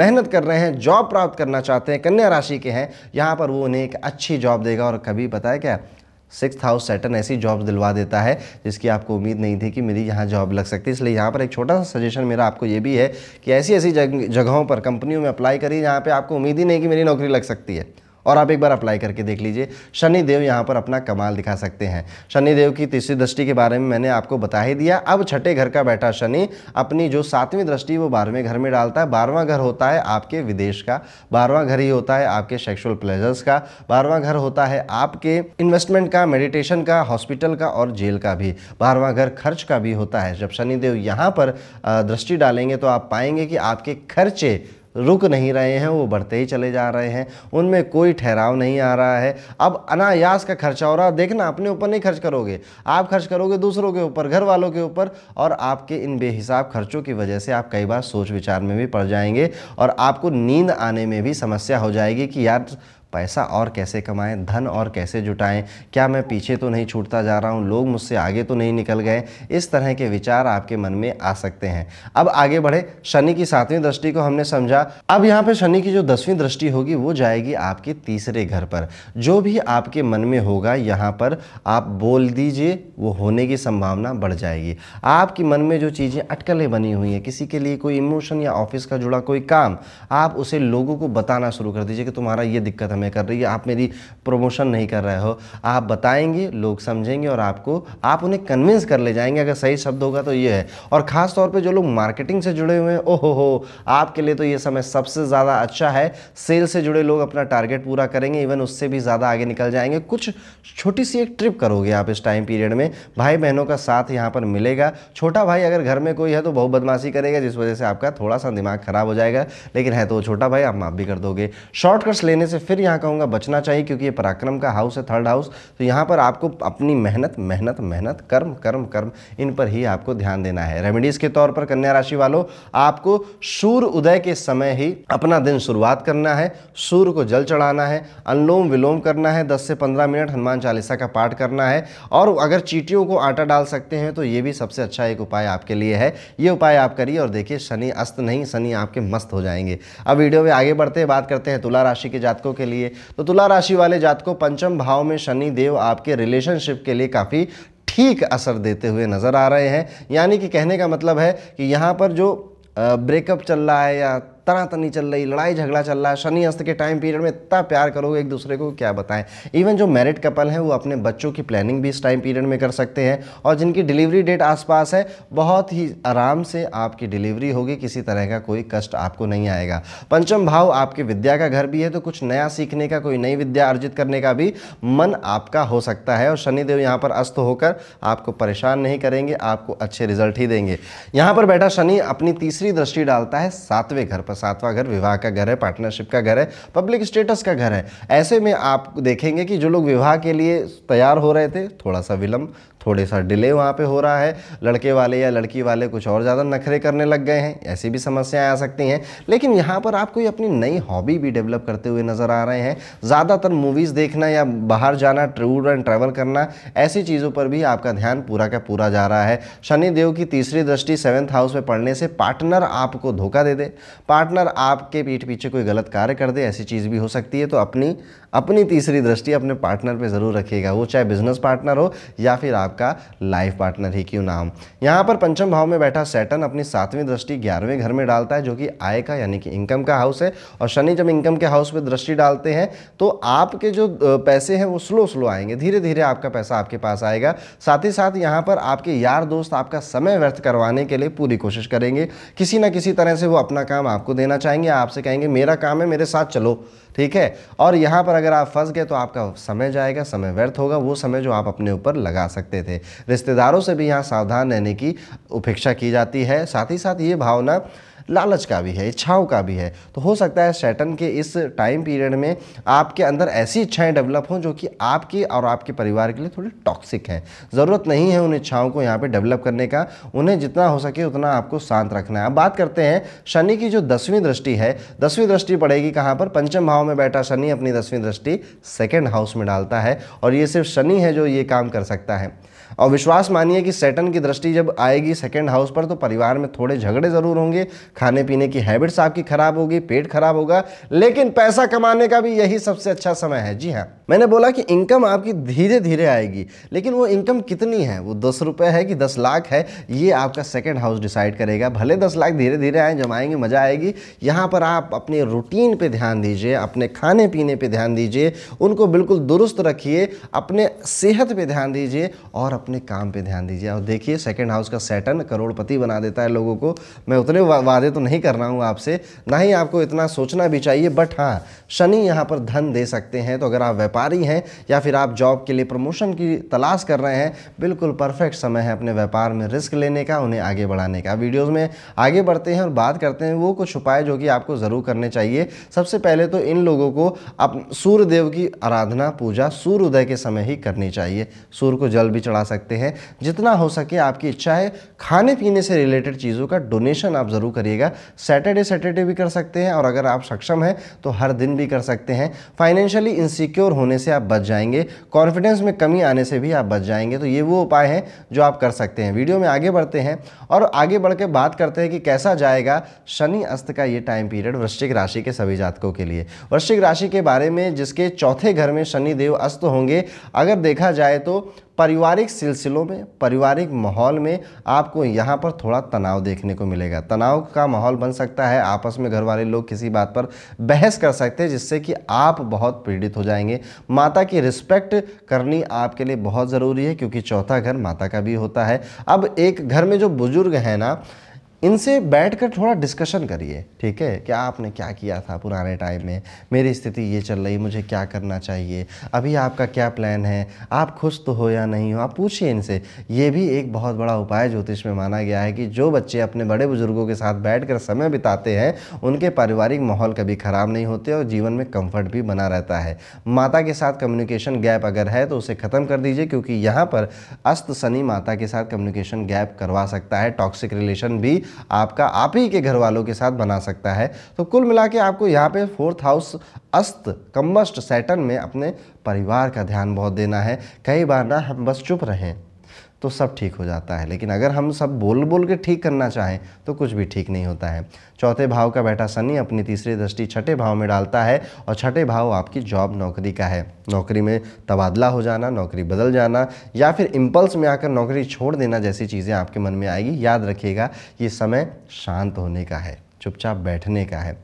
मेहनत कर रहे हैं जॉब प्राप्त करना चाहते हैं कन्या राशि के हैं यहाँ पर वो उन्हें एक अच्छी जॉब देगा और कभी पता है क्या सिक्स हाउस सेटन ऐसी जॉब्स दिलवा देता है जिसकी आपको उम्मीद नहीं थी कि मेरी यहाँ जॉब लग सकती इसलिए यहाँ पर एक छोटा सा सजेशन मेरा आपको ये भी है कि ऐसी ऐसी जगहों पर कंपनियों में अप्लाई करिए जहाँ पर आपको उम्मीद ही नहीं कि मेरी नौकरी लग सकती है और आप एक बार अप्लाई करके देख लीजिए शनि देव यहाँ पर अपना कमाल दिखा सकते हैं शनि देव की तीसरी दृष्टि के बारे में मैंने आपको बता ही दिया अब छठे घर का बैठा शनि अपनी जो सातवीं दृष्टि वो बारहवें घर में डालता है बारहवां घर होता है आपके विदेश का बारहवां घर ही होता है आपके सेक्शुअल प्लेजर्स का बारहवां घर होता है आपके इन्वेस्टमेंट का मेडिटेशन का हॉस्पिटल का और जेल का भी बारहवां घर खर्च का भी होता है जब शनिदेव यहाँ पर दृष्टि डालेंगे तो आप पाएंगे कि आपके खर्चे रुक नहीं रहे हैं वो बढ़ते ही चले जा रहे हैं उनमें कोई ठहराव नहीं आ रहा है अब अनायास का खर्चा हो रहा है देखना अपने ऊपर नहीं खर्च करोगे आप खर्च करोगे दूसरों के ऊपर घर वालों के ऊपर और आपके इन बेहिसाब खर्चों की वजह से आप कई बार सोच विचार में भी पड़ जाएंगे और आपको नींद आने में भी समस्या हो जाएगी कि यार पैसा और कैसे कमाएं धन और कैसे जुटाएं क्या मैं पीछे तो नहीं छूटता जा रहा हूं लोग मुझसे आगे तो नहीं निकल गए इस तरह के विचार आपके मन में आ सकते हैं अब आगे बढ़े शनि की सातवीं दृष्टि को हमने समझा अब यहाँ पे शनि की जो दसवीं दृष्टि होगी वो जाएगी आपके तीसरे घर पर जो भी आपके मन में होगा यहाँ पर आप बोल दीजिए वो होने की संभावना बढ़ जाएगी आपके मन में जो चीज़ें अटकलें बनी हुई हैं किसी के लिए कोई इमोशन या ऑफिस का जुड़ा कोई काम आप उसे लोगों को बताना शुरू कर दीजिए कि तुम्हारा ये दिक्कत है हमें कर रही है आप मेरी प्रमोशन नहीं कर रहे हो आप बताएंगे लोग समझेंगे और आपको आप उन्हें कन्विंस कर ले जाएंगे अगर सही शब्द होगा तो ये है और ख़ास तौर पे जो लोग मार्केटिंग से जुड़े हुए हैं ओहो हो आपके लिए तो ये समय सबसे ज़्यादा अच्छा है सेल से जुड़े लोग अपना टारगेट पूरा करेंगे इवन उससे भी ज़्यादा आगे निकल जाएंगे कुछ छोटी सी एक ट्रिप करोगे आप इस टाइम पीरियड में भाई बहनों का साथ यहाँ पर मिलेगा छोटा भाई अगर घर में कोई है तो बहुत बदमाशी करेगा जिस वजह से आपका थोड़ा सा दिमाग खराब हो जाएगा लेकिन है तो छोटा भाई आप माफ भी कर दोगे शॉर्टकट्स लेने से फिर यहाँ कहूँगा बचना चाहिए क्योंकि ये पराक्रम का हाउस है थर्ड हाउस तो यहाँ पर आपको अपनी मेहनत मेहनत मेहनत कर्म कर्म कर्म इन पर ही आपको ध्यान देना है रेमेडीज़ के तौर पर कन्या राशि वालों आपको सूर्य उदय के समय ही अपना दिन शुरुआत करना है सूर्य को जल चढ़ाना है अनुलोम विलोम करना है दस से पंद्रह मिनट हनुमान चालीसा का पाठ करना है और अगर चीटियों को आटा डाल सकते हैं तो ये भी सबसे अच्छा एक उपाय आपके लिए है ये उपाय आप करिए और देखिए शनि अस्त नहीं शनि आपके मस्त हो जाएंगे अब वीडियो में आगे बढ़ते हैं बात करते हैं तुला राशि के जातकों के लिए लिए तो तुला राशि वाले जातकों पंचम भाव में शनि देव आपके रिलेशनशिप के लिए काफ़ी ठीक असर देते हुए नज़र आ रहे हैं यानी कि कहने का मतलब है कि यहाँ पर जो ब्रेकअप चल रहा है या तना तनी चल रही लड़ाई झगड़ा चल रहा है शनि अस्त के टाइम पीरियड में इतना प्यार करोगे एक दूसरे को क्या बताएं इवन जो मैरिड कपल हैं वो अपने बच्चों की प्लानिंग भी इस टाइम पीरियड में कर सकते हैं और जिनकी डिलीवरी डेट आसपास है बहुत ही आराम से आपकी डिलीवरी होगी किसी तरह का कोई कष्ट आपको नहीं आएगा पंचम भाव आपके विद्या का घर भी है तो कुछ नया सीखने का कोई नई विद्या अर्जित करने का भी मन आपका हो सकता है और शनिदेव यहाँ पर अस्त होकर आपको परेशान नहीं करेंगे आपको अच्छे रिजल्ट ही देंगे यहाँ पर बैठा शनि अपनी तीसरी दृष्टि डालता है सातवें घर पर सातवां घर विवाह का घर है पार्टनरशिप का घर है पब्लिक स्टेटस का घर है ऐसे में आप देखेंगे कि जो लोग विवाह के लिए तैयार हो रहे थे थोड़ा सा विलम्ब थोड़े सा डिले वहाँ पे हो रहा है लड़के वाले या लड़की वाले कुछ और ज़्यादा नखरे करने लग गए हैं ऐसी भी समस्याएं आ सकती हैं लेकिन यहाँ पर आप कोई अपनी नई हॉबी भी डेवलप करते हुए नज़र आ रहे हैं ज़्यादातर मूवीज़ देखना या बाहर जाना टूर एंड ट्रैवल करना ऐसी चीज़ों पर भी आपका ध्यान पूरा का पूरा जा रहा है शनिदेव की तीसरी दृष्टि सेवन्थ हाउस में पढ़ने से पार्टनर आपको धोखा दे दे पार्टनर आपके पीठ पीछे कोई गलत कार्य कर दे ऐसी चीज़ भी हो सकती है तो अपनी अपनी तीसरी दृष्टि अपने पार्टनर पे ज़रूर रखिएगा वो चाहे बिजनेस पार्टनर हो या फिर आपका लाइफ पार्टनर ही क्यों ना हो यहाँ पर पंचम भाव में बैठा सैटन अपनी सातवीं दृष्टि ग्यारहवें घर में डालता है जो कि आय का यानी कि इनकम का हाउस है और शनि जब इनकम के हाउस पर दृष्टि डालते हैं तो आपके जो पैसे हैं वो स्लो स्लो आएंगे धीरे धीरे आपका पैसा आपके पास आएगा साथ ही साथ यहाँ पर आपके यार दोस्त आपका समय व्यर्थ करवाने के लिए पूरी कोशिश करेंगे किसी ना किसी तरह से वो अपना काम आपको देना चाहेंगे आपसे कहेंगे मेरा काम है मेरे साथ चलो ठीक है और यहाँ पर अगर आप फंस गए तो आपका समय जाएगा समय व्यर्थ होगा वो समय जो आप अपने ऊपर लगा सकते थे रिश्तेदारों से भी यहाँ सावधान रहने की उपेक्षा की जाती है साथ ही साथ ये भावना लालच का भी है इच्छाओं का भी है तो हो सकता है सैटन के इस टाइम पीरियड में आपके अंदर ऐसी इच्छाएं डेवलप हों जो कि आपकी और आपके परिवार के लिए थोड़ी टॉक्सिक हैं ज़रूरत नहीं है उन इच्छाओं को यहाँ पर डेवलप करने का उन्हें जितना हो सके उतना आपको शांत रखना है अब बात करते हैं शनि की जो दसवीं दृष्टि है दसवीं दृष्टि पड़ेगी कहाँ पर पंचम भाव में बैठा शनि अपनी दसवीं दृष्टि सेकेंड हाउस में डालता है और ये सिर्फ शनि है जो ये काम कर सकता है और विश्वास मानिए कि सेटन की दृष्टि जब आएगी सेकेंड हाउस पर तो परिवार में थोड़े झगड़े ज़रूर होंगे खाने पीने की हैबिट्स आपकी ख़राब होगी पेट खराब होगा लेकिन पैसा कमाने का भी यही सबसे अच्छा समय है जी हाँ मैंने बोला कि इनकम आपकी धीरे धीरे आएगी लेकिन वो इनकम कितनी है वो दस रुपये है कि दस लाख है ये आपका सेकेंड हाउस डिसाइड करेगा भले दस लाख धीरे धीरे आए जमाएंगे मज़ा आएगी यहाँ पर आप अपने रूटीन पे ध्यान दीजिए अपने खाने पीने पे ध्यान दीजिए उनको बिल्कुल दुरुस्त रखिए अपने सेहत पे ध्यान दीजिए और अपने काम पे ध्यान दीजिए और देखिए सेकंड हाउस का सेटन करोड़पति बना देता है लोगों को मैं उतने वादे तो नहीं कर रहा हूँ आपसे ना ही आपको इतना सोचना भी चाहिए बट हाँ शनि यहाँ पर धन दे सकते हैं तो अगर आप व्यापारी हैं या फिर आप जॉब के लिए प्रमोशन की तलाश कर रहे हैं बिल्कुल परफेक्ट समय है अपने व्यापार में रिस्क लेने का उन्हें आगे बढ़ाने का वीडियोज़ में आगे बढ़ते हैं और बात करते हैं वो कुछ उपाय जो कि आपको ज़रूर करने चाहिए सबसे पहले तो इन लोगों को अप सूर्यदेव की आराधना पूजा सूर्य उदय के समय ही करनी चाहिए सूर्य को जल भी चढ़ा सकते हैं जितना हो सके आपकी इच्छा है खाने पीने से रिलेटेड चीज़ों का डोनेशन आप ज़रूर करिएगा सैटरडे सैटरडे भी कर सकते हैं और अगर आप सक्षम हैं तो हर दिन भी कर सकते हैं फाइनेंशियली इनसिक्योर होने से आप बच जाएंगे कॉन्फिडेंस में कमी आने से भी आप बच जाएंगे तो ये वो उपाय हैं जो आप कर सकते हैं वीडियो में आगे बढ़ते हैं और आगे बढ़ के बात करते हैं कि कैसा जाएगा शनि अस्त का ये टाइम पीरियड वृश्चिक राशि के सभी जातकों के लिए वृश्चिक राशि के बारे में जिसके चौथे घर में शनिदेव अस्त होंगे अगर देखा जाए तो पारिवारिक सिलसिलों में पारिवारिक माहौल में आपको यहाँ पर थोड़ा तनाव देखने को मिलेगा तनाव का माहौल बन सकता है आपस में घर वाले लोग किसी बात पर बहस कर सकते हैं जिससे कि आप बहुत पीड़ित हो जाएंगे माता की रिस्पेक्ट करनी आपके लिए बहुत ज़रूरी है क्योंकि चौथा घर माता का भी होता है अब एक घर में जो बुज़ुर्ग हैं ना इनसे बैठ कर थोड़ा डिस्कशन करिए ठीक है क्या आपने क्या किया था पुराने टाइम में मेरी स्थिति ये चल रही मुझे क्या करना चाहिए अभी आपका क्या प्लान है आप खुश तो हो या नहीं हो आप पूछिए इनसे ये भी एक बहुत बड़ा उपाय ज्योतिष में माना गया है कि जो बच्चे अपने बड़े बुजुर्गों के साथ बैठ कर समय बिताते हैं उनके पारिवारिक माहौल कभी ख़राब नहीं होते और जीवन में कम्फर्ट भी बना रहता है माता के साथ कम्युनिकेशन गैप अगर है तो उसे ख़त्म कर दीजिए क्योंकि यहाँ पर अस्त शनि माता के साथ कम्युनिकेशन गैप करवा सकता है टॉक्सिक रिलेशन भी आपका आप ही के घर वालों के साथ बना सकता है तो कुल मिला के आपको यहाँ पे फोर्थ हाउस अस्त कम्बस्ट सैटन में अपने परिवार का ध्यान बहुत देना है कई बार ना हम बस चुप रहें तो सब ठीक हो जाता है लेकिन अगर हम सब बोल बोल के ठीक करना चाहें तो कुछ भी ठीक नहीं होता है चौथे भाव का बैठा शनि अपनी तीसरी दृष्टि छठे भाव में डालता है और छठे भाव आपकी जॉब नौकरी का है नौकरी में तबादला हो जाना नौकरी बदल जाना या फिर इम्पल्स में आकर नौकरी छोड़ देना जैसी चीज़ें आपके मन में आएगी याद रखिएगा ये समय शांत होने का है चुपचाप बैठने का है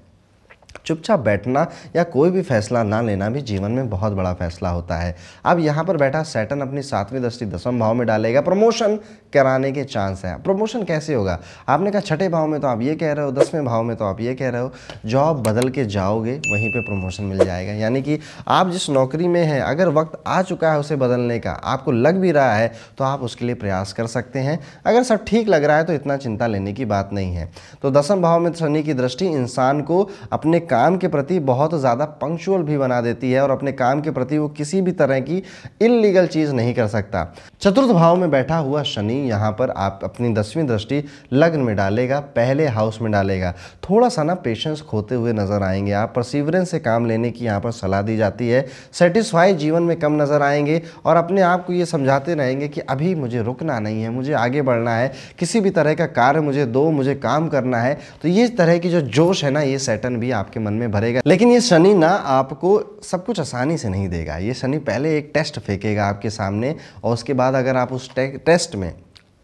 चुपचाप बैठना या कोई भी फैसला ना लेना भी जीवन में बहुत बड़ा फैसला होता है अब यहाँ पर बैठा सैटन अपनी सातवीं दृष्टि दसम भाव में डालेगा प्रमोशन कराने के चांस हैं प्रमोशन कैसे होगा आपने कहा छठे भाव में तो आप ये कह रहे हो दसवें भाव में तो आप ये कह रहे हो जॉब बदल के जाओगे वहीं पे प्रमोशन मिल जाएगा यानी कि आप जिस नौकरी में हैं अगर वक्त आ चुका है उसे बदलने का आपको लग भी रहा है तो आप उसके लिए प्रयास कर सकते हैं अगर सब ठीक लग रहा है तो इतना चिंता लेने की बात नहीं है तो दसम भाव में शनि की दृष्टि इंसान को अपने काम के प्रति बहुत ज़्यादा पंक्चुअल भी बना देती है और अपने काम के प्रति वो किसी भी तरह की इलीगल चीज़ नहीं कर सकता चतुर्थ भाव में बैठा हुआ शनि यहाँ पर आप अपनी दसवीं दृष्टि लग्न में डालेगा पहले हाउस में डालेगा थोड़ा सा ना पेशेंस खोते हुए नजर आएंगे आप परसिवरेंस से काम लेने की यहाँ पर सलाह दी जाती है सेटिस्फाई जीवन में कम नज़र आएंगे और अपने आप को ये समझाते रहेंगे कि अभी मुझे रुकना नहीं है मुझे आगे बढ़ना है किसी भी तरह का कार्य मुझे दो मुझे काम करना है तो ये तरह की जो जोश है ना ये सेटन भी आपके मन में भरेगा लेकिन ये शनि ना आपको सब कुछ आसानी से नहीं देगा ये शनि पहले एक टेस्ट फेंकेगा आपके सामने और उसके बाद अगर आप उस टेस्ट में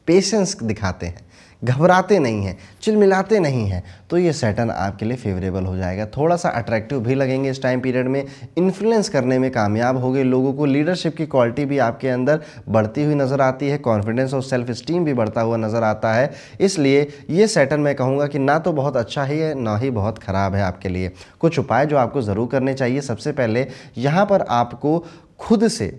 पेशेंस दिखाते हैं घबराते नहीं हैं चिलमिलाते नहीं हैं तो ये सैटन आपके लिए फेवरेबल हो जाएगा थोड़ा सा अट्रैक्टिव भी लगेंगे इस टाइम पीरियड में इन्फ्लुएंस करने में कामयाब हो गए लोगों को लीडरशिप की क्वालिटी भी आपके अंदर बढ़ती हुई नज़र आती है कॉन्फिडेंस और सेल्फ स्टीम भी बढ़ता हुआ नज़र आता है इसलिए ये सैटन मैं कहूँगा कि ना तो बहुत अच्छा ही है ना ही बहुत ख़राब है आपके लिए कुछ उपाय जो आपको ज़रूर करने चाहिए सबसे पहले यहाँ पर आपको खुद से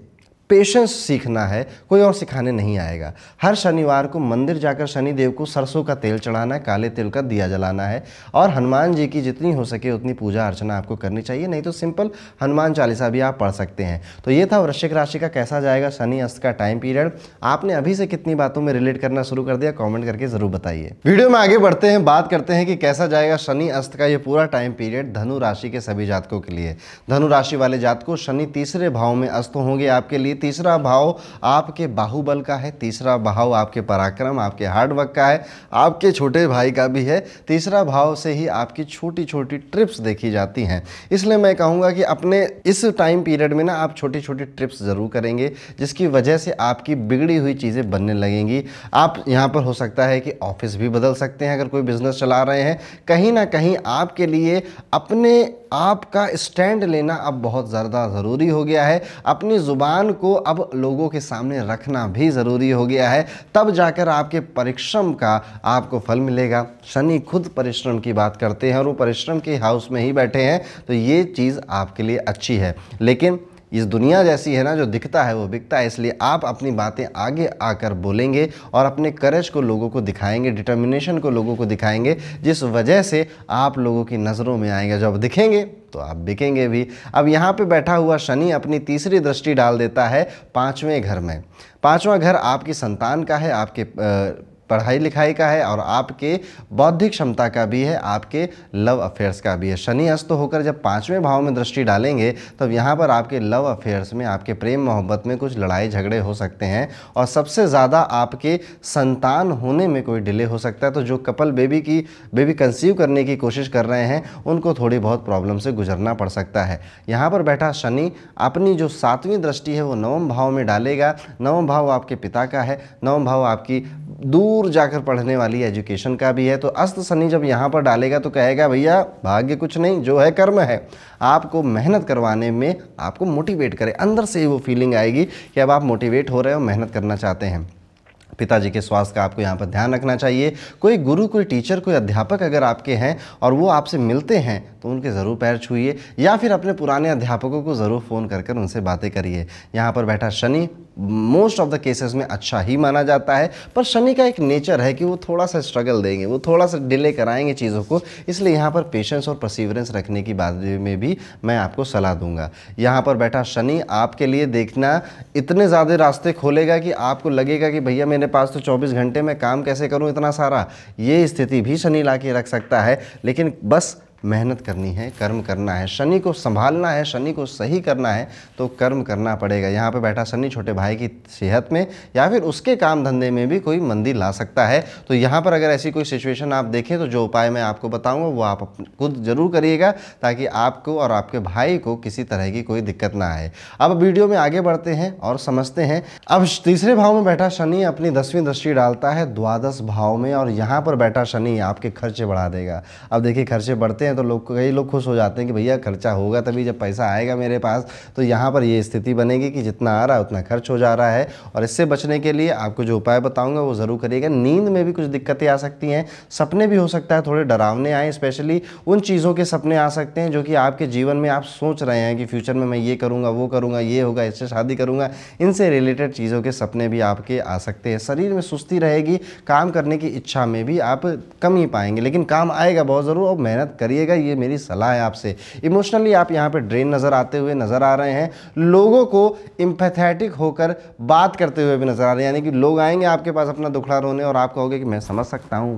पेशेंस सीखना है कोई और सिखाने नहीं आएगा हर शनिवार को मंदिर जाकर शनिदेव को सरसों का तेल चढ़ाना है काले तेल का दिया जलाना है और हनुमान जी की जितनी हो सके उतनी पूजा अर्चना आपको करनी चाहिए नहीं तो सिंपल हनुमान चालीसा भी आप पढ़ सकते हैं तो ये था वृश्चिक राशि का कैसा जाएगा शनि अस्त का टाइम पीरियड आपने अभी से कितनी बातों में रिलेट करना शुरू कर दिया कॉमेंट करके ज़रूर बताइए वीडियो में आगे बढ़ते हैं बात करते हैं कि कैसा जाएगा शनि अस्त का ये पूरा टाइम पीरियड धनु राशि के सभी जातकों के लिए धनु राशि वाले जातकों शनि तीसरे भाव में अस्त होंगे आपके लिए तीसरा भाव आपके बाहुबल का है तीसरा भाव आपके पराक्रम आपके हार्डवर्क का है आपके छोटे भाई का भी है तीसरा भाव से ही आपकी छोटी छोटी ट्रिप्स देखी जाती हैं इसलिए मैं कहूँगा कि अपने इस टाइम पीरियड में ना आप छोटी छोटी ट्रिप्स ज़रूर करेंगे जिसकी वजह से आपकी बिगड़ी हुई चीज़ें बनने लगेंगी आप यहाँ पर हो सकता है कि ऑफिस भी बदल सकते हैं अगर कोई बिज़नेस चला रहे हैं कहीं ना कहीं आपके लिए अपने आपका स्टैंड लेना अब बहुत ज़्यादा ज़रूरी हो गया है अपनी ज़ुबान को अब लोगों के सामने रखना भी ज़रूरी हो गया है तब जाकर आपके परिश्रम का आपको फल मिलेगा शनि खुद परिश्रम की बात करते हैं और वो परिश्रम के हाउस में ही बैठे हैं तो ये चीज़ आपके लिए अच्छी है लेकिन इस दुनिया जैसी है ना जो दिखता है वो बिकता है इसलिए आप अपनी बातें आगे आकर बोलेंगे और अपने करेज को लोगों को दिखाएंगे डिटर्मिनेशन को लोगों को दिखाएंगे जिस वजह से आप लोगों की नज़रों में आएंगे जब दिखेंगे तो आप बिकेंगे भी अब यहाँ पे बैठा हुआ शनि अपनी तीसरी दृष्टि डाल देता है पाँचवें घर में पाँचवा घर आपकी संतान का है आपके पढ़ाई लिखाई का है और आपके बौद्धिक क्षमता का भी है आपके लव अफेयर्स का भी है शनि अस्त होकर जब पाँचवें भाव में दृष्टि डालेंगे तब यहाँ पर आपके लव अफेयर्स में आपके प्रेम मोहब्बत में कुछ लड़ाई झगड़े हो सकते हैं और सबसे ज़्यादा आपके संतान होने में कोई डिले हो सकता है तो जो कपल बेबी की बेबी कंसीव करने की कोशिश कर रहे हैं उनको थोड़ी बहुत प्रॉब्लम से गुजरना पड़ सकता है यहाँ पर बैठा शनि अपनी जो सातवीं दृष्टि है वो नवम भाव में डालेगा नवम भाव आपके पिता का है नवम भाव आपकी दूर दूर जाकर पढ़ने वाली एजुकेशन का भी है तो अस्त शनि जब यहाँ पर डालेगा तो कहेगा भैया भाग्य कुछ नहीं जो है कर्म है आपको मेहनत करवाने में आपको मोटिवेट करे अंदर से ही वो फीलिंग आएगी कि अब आप मोटिवेट हो रहे हो मेहनत करना चाहते हैं पिताजी के स्वास्थ्य का आपको यहाँ पर ध्यान रखना चाहिए कोई गुरु कोई टीचर कोई अध्यापक अगर आपके हैं और वो आपसे मिलते हैं तो उनके ज़रूर पैर छूइए या फिर अपने पुराने अध्यापकों को ज़रूर फ़ोन कर कर उनसे बातें करिए यहाँ पर बैठा Shani most of the cases में अच्छा ही माना जाता है पर शनि का एक नेचर है कि वो थोड़ा सा स्ट्रगल देंगे वो थोड़ा सा डिले कराएंगे चीज़ों को इसलिए यहाँ पर पेशेंस और प्रसिवरेंस रखने की बात में भी मैं आपको सलाह दूंगा यहाँ पर बैठा शनि आपके लिए देखना इतने ज़्यादा रास्ते खोलेगा कि आपको लगेगा कि भैया मेरे पास तो चौबीस घंटे में काम कैसे करूँ इतना सारा ये स्थिति भी शनि ला रख सकता है लेकिन बस मेहनत करनी है कर्म करना है शनि को संभालना है शनि को सही करना है तो कर्म करना पड़ेगा यहाँ पे बैठा शनि छोटे भाई की सेहत में या फिर उसके काम धंधे में भी कोई मंदी ला सकता है तो यहाँ पर अगर ऐसी कोई सिचुएशन आप देखें तो जो उपाय मैं आपको बताऊँगा वो आप खुद ज़रूर करिएगा ताकि आपको और आपके भाई को किसी तरह की कोई दिक्कत ना आए अब वीडियो में आगे बढ़ते हैं और समझते हैं अब तीसरे भाव में बैठा शनि अपनी दसवीं दृष्टि डालता है द्वादश भाव में और यहाँ पर बैठा शनि आपके खर्चे बढ़ा देगा अब देखिए खर्चे बढ़ते हैं हैं तो लोग कई लोग खुश हो जाते हैं कि भैया खर्चा होगा तभी जब पैसा आएगा मेरे पास तो यहाँ पर ये स्थिति बनेगी कि जितना आ रहा है उतना खर्च हो जा रहा है और इससे बचने के लिए आपको जो उपाय बताऊँगा वो ज़रूर करिएगा नींद में भी कुछ दिक्कतें आ सकती हैं सपने भी हो सकता है थोड़े डरावने आए स्पेशली उन चीज़ों के सपने आ सकते हैं जो कि आपके जीवन में आप सोच रहे हैं कि फ्यूचर में मैं ये करूँगा वो करूँगा ये होगा इससे शादी करूँगा इनसे रिलेटेड चीज़ों के सपने भी आपके आ सकते हैं शरीर में सुस्ती रहेगी काम करने की इच्छा में भी आप कम ही पाएंगे लेकिन काम आएगा बहुत ज़रूर और मेहनत करिए करिएगा ये मेरी सलाह है आपसे इमोशनली आप यहाँ पर ड्रेन नज़र आते हुए नज़र आ रहे हैं लोगों को इम्पैथेटिक होकर बात करते हुए भी नज़र आ रहे हैं यानी कि लोग आएंगे आपके पास अपना दुखड़ा रोने और आप कहोगे कि मैं समझ सकता हूँ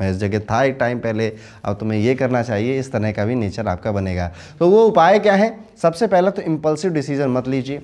मैं इस जगह था एक टाइम पहले अब तुम्हें ये करना चाहिए इस तरह का भी नेचर आपका बनेगा तो वो उपाय क्या है सबसे पहला तो इम्पल्सिव डिसीजन मत लीजिए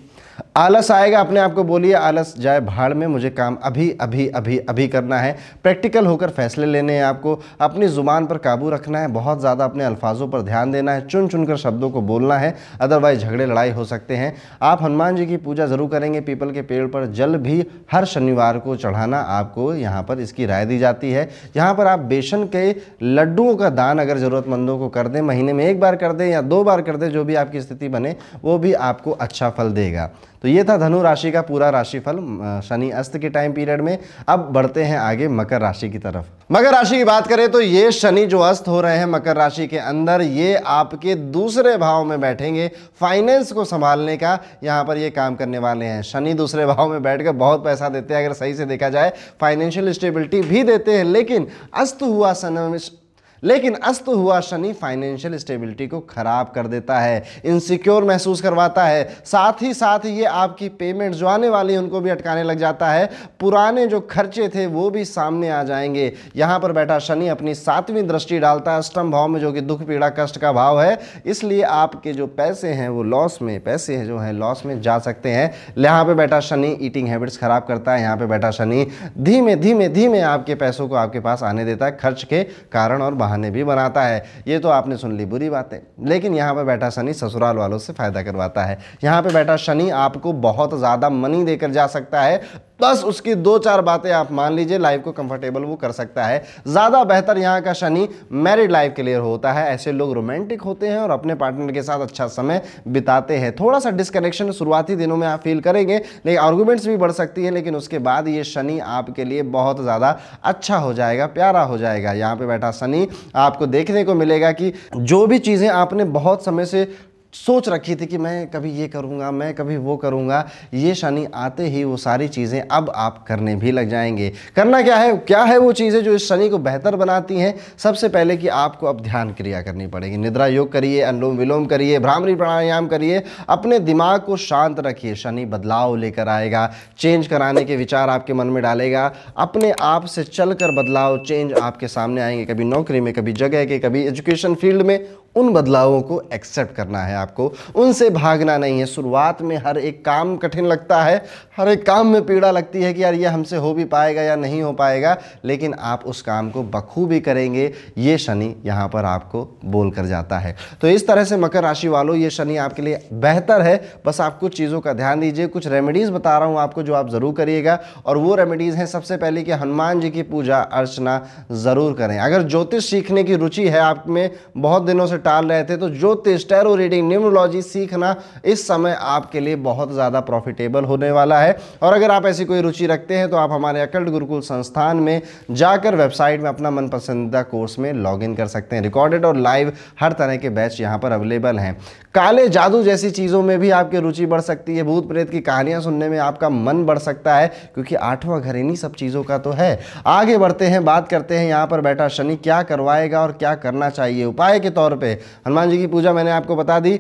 आलस आएगा अपने आप को बोलिए आलस जाए भाड़ में मुझे काम अभी अभी अभी अभी करना है प्रैक्टिकल होकर फैसले लेने हैं आपको अपनी ज़ुबान पर काबू रखना है बहुत ज़्यादा अपने अल्फाजों पर ध्यान देना है चुन चुन कर शब्दों को बोलना है अदरवाइज झगड़े लड़ाई हो सकते हैं आप हनुमान जी की पूजा ज़रूर करेंगे पीपल के पेड़ पर जल भी हर शनिवार को चढ़ाना आपको यहाँ पर इसकी राय दी जाती है यहाँ पर आप बेसन के लड्डुओं का दान अगर ज़रूरतमंदों को कर दें महीने में एक बार कर दें या दो बार कर दें जो भी आपकी स्थिति बने वो भी आपको अच्छा फल देगा तो ये था धनु राशि का पूरा राशिफल शनि अस्त के टाइम पीरियड में अब बढ़ते हैं आगे मकर राशि की तरफ मकर राशि की बात करें तो ये शनि जो अस्त हो रहे हैं मकर राशि के अंदर ये आपके दूसरे भाव में बैठेंगे फाइनेंस को संभालने का यहाँ पर ये काम करने वाले हैं शनि दूसरे भाव में बैठ कर बहुत पैसा देते हैं अगर सही से देखा जाए फाइनेंशियल स्टेबिलिटी भी देते हैं लेकिन अस्त हुआ लेकिन अस्त हुआ शनि फाइनेंशियल स्टेबिलिटी को खराब कर देता है इनसिक्योर महसूस करवाता है साथ ही साथ ये आपकी पेमेंट जो आने वाली उनको भी अटकाने लग जाता है पुराने जो खर्चे थे वो भी सामने आ जाएंगे यहां पर बैठा शनि अपनी सातवीं दृष्टि डालता है अष्टम भाव में जो कि दुख पीड़ा कष्ट का भाव है इसलिए आपके जो पैसे हैं वो लॉस में पैसे जो है लॉस में जा सकते हैं यहाँ पर बैठा शनि ईटिंग हैबिट्स खराब करता है यहाँ पर बैठा शनि धीमे धीमे धीमे आपके पैसों को आपके पास आने देता है खर्च के कारण और बहाने भी बनाता है ये तो आपने सुन ली बुरी बातें लेकिन यहाँ पर बैठा शनि ससुराल वालों से फ़ायदा करवाता है यहाँ पर बैठा शनि आपको बहुत ज़्यादा मनी देकर जा सकता है बस उसकी दो चार बातें आप मान लीजिए लाइफ को कंफर्टेबल वो कर सकता है ज़्यादा बेहतर यहाँ का शनि मैरिड लाइफ के लिए होता है ऐसे लोग रोमांटिक होते हैं और अपने पार्टनर के साथ अच्छा समय बिताते हैं थोड़ा सा डिसकनेक्शन शुरुआती दिनों में आप फील करेंगे लेकिन आर्ग्यूमेंट्स भी बढ़ सकती है लेकिन उसके बाद ये शनि आपके लिए बहुत ज़्यादा अच्छा हो जाएगा प्यारा हो जाएगा यहाँ पर बैठा शनि आपको देखने को मिलेगा कि जो भी चीज़ें आपने बहुत समय से सोच रखी थी कि मैं कभी ये करूँगा मैं कभी वो करूँगा ये शनि आते ही वो सारी चीज़ें अब आप करने भी लग जाएंगे करना क्या है क्या है वो चीज़ें जो इस शनि को बेहतर बनाती हैं सबसे पहले कि आपको अब ध्यान क्रिया करनी पड़ेगी निद्रा योग करिए अनुलोम विलोम करिए भ्रामरी प्राणायाम करिए अपने दिमाग को शांत रखिए शनि बदलाव लेकर आएगा चेंज कराने के विचार आपके मन में डालेगा अपने आप से चल बदलाव चेंज आपके सामने आएंगे कभी नौकरी में कभी जगह के कभी एजुकेशन फील्ड में उन बदलावों को एक्सेप्ट करना है आपको उनसे भागना नहीं है शुरुआत में हर एक काम कठिन लगता है हर एक काम में पीड़ा लगती है कि यार ये हमसे हो भी पाएगा या नहीं हो पाएगा लेकिन आप उस काम को बखूबी करेंगे ये शनि यहाँ पर आपको बोल कर जाता है तो इस तरह से मकर राशि वालों ये शनि आपके लिए बेहतर है बस आप कुछ चीज़ों का ध्यान दीजिए कुछ रेमेडीज़ बता रहा हूँ आपको जो आप ज़रूर करिएगा और वो रेमेडीज़ हैं सबसे पहले कि हनुमान जी की पूजा अर्चना ज़रूर करें अगर ज्योतिष सीखने की रुचि है आप में बहुत दिनों से टाल रहे थे तो जो टैरो रीडिंग न्यूमरोलॉजी सीखना इस समय आपके लिए बहुत ज़्यादा प्रॉफिटेबल होने वाला है और अगर आप ऐसी कोई रुचि रखते हैं तो आप हमारे अकल्ट गुरुकुल संस्थान में जाकर वेबसाइट में अपना मनपसंदीदा कोर्स में लॉग कर सकते हैं रिकॉर्डेड और लाइव हर तरह के बैच यहाँ पर अवेलेबल हैं काले जादू जैसी चीज़ों में भी आपकी रुचि बढ़ सकती है भूत प्रेत की कहानियाँ सुनने में आपका मन बढ़ सकता है क्योंकि आठवां घर इन्हीं सब चीज़ों का तो है आगे बढ़ते हैं बात करते हैं यहाँ पर बैठा शनि क्या करवाएगा और क्या करना चाहिए उपाय के तौर पे करें हनुमान जी की पूजा मैंने आपको बता दी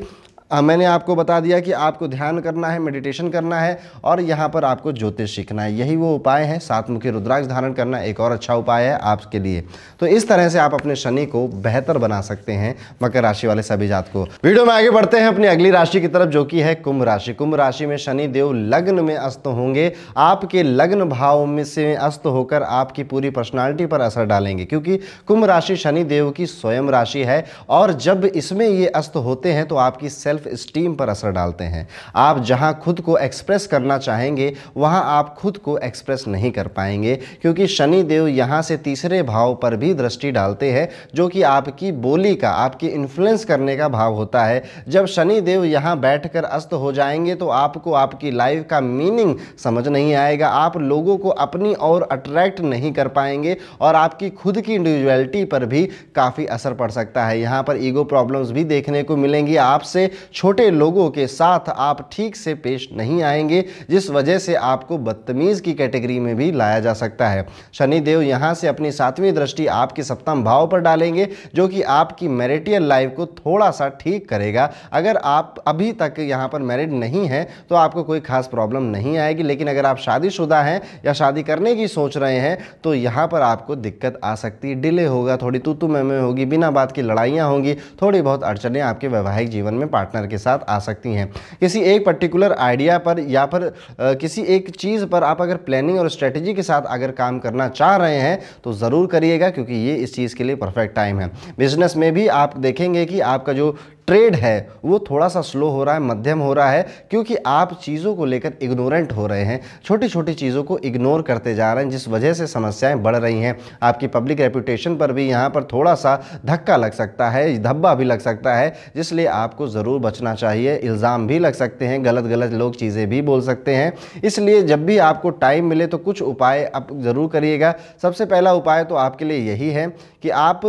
आ, मैंने आपको बता दिया कि आपको ध्यान करना है मेडिटेशन करना है और यहाँ पर आपको ज्योतिष सीखना है यही वो उपाय है सात मुखी रुद्राक्ष धारण करना एक और अच्छा उपाय है आपके लिए तो इस तरह से आप अपने शनि को बेहतर बना सकते हैं मकर राशि वाले सभी जात को वीडियो में आगे बढ़ते हैं अपनी अगली राशि की तरफ जो कि है कुंभ राशि कुंभ राशि में शनि देव लग्न में अस्त होंगे आपके लग्न भाव में से अस्त होकर आपकी पूरी पर्सनालिटी पर असर डालेंगे क्योंकि कुंभ राशि शनि देव की स्वयं राशि है और जब इसमें ये अस्त होते हैं तो आपकी सेल्फ सेल्फ इस्टीम पर असर डालते हैं आप जहाँ खुद को एक्सप्रेस करना चाहेंगे वहाँ आप खुद को एक्सप्रेस नहीं कर पाएंगे क्योंकि शनि देव यहाँ से तीसरे भाव पर भी दृष्टि डालते हैं जो कि आपकी बोली का आपकी इन्फ्लुएंस करने का भाव होता है जब शनि देव यहाँ बैठकर अस्त हो जाएंगे तो आपको आपकी लाइफ का मीनिंग समझ नहीं आएगा आप लोगों को अपनी और अट्रैक्ट नहीं कर पाएंगे और आपकी खुद की इंडिविजुअलिटी पर भी काफ़ी असर पड़ सकता है यहाँ पर ईगो प्रॉब्लम्स भी देखने को मिलेंगी आपसे छोटे लोगों के साथ आप ठीक से पेश नहीं आएंगे जिस वजह से आपको बदतमीज़ की कैटेगरी में भी लाया जा सकता है शनिदेव यहाँ से अपनी सातवीं दृष्टि आपके सप्तम भाव पर डालेंगे जो कि आपकी मैरिटियल लाइफ को थोड़ा सा ठीक करेगा अगर आप अभी तक यहाँ पर मैरिड नहीं हैं तो आपको कोई खास प्रॉब्लम नहीं आएगी लेकिन अगर आप शादीशुदा हैं या शादी करने की सोच रहे हैं तो यहाँ पर आपको दिक्कत आ सकती है डिले होगा थोड़ी तो में होगी बिना बात की लड़ाइयाँ होंगी थोड़ी बहुत अड़चने आपके वैवाहिक जीवन में पार्टनर पार्टनर के साथ आ सकती हैं किसी एक पर्टिकुलर आइडिया पर या फिर किसी एक चीज़ पर आप अगर प्लानिंग और स्ट्रेटजी के साथ अगर काम करना चाह रहे हैं तो ज़रूर करिएगा क्योंकि ये इस चीज़ के लिए परफेक्ट टाइम है बिजनेस में भी आप देखेंगे कि आपका जो ट्रेड है वो थोड़ा सा स्लो हो रहा है मध्यम हो रहा है क्योंकि आप चीज़ों को लेकर इग्नोरेंट हो रहे हैं छोटी छोटी चीज़ों को इग्नोर करते जा रहे हैं जिस वजह से समस्याएं बढ़ रही हैं आपकी पब्लिक रेपुटेशन पर भी यहाँ पर थोड़ा सा धक्का लग सकता है धब्बा भी लग सकता है जिसलिए आपको ज़रूर बचना चाहिए इल्ज़ाम भी लग सकते हैं गलत गलत लोग चीज़ें भी बोल सकते हैं इसलिए जब भी आपको टाइम मिले तो कुछ उपाय आप ज़रूर करिएगा सबसे पहला उपाय तो आपके लिए यही है कि आप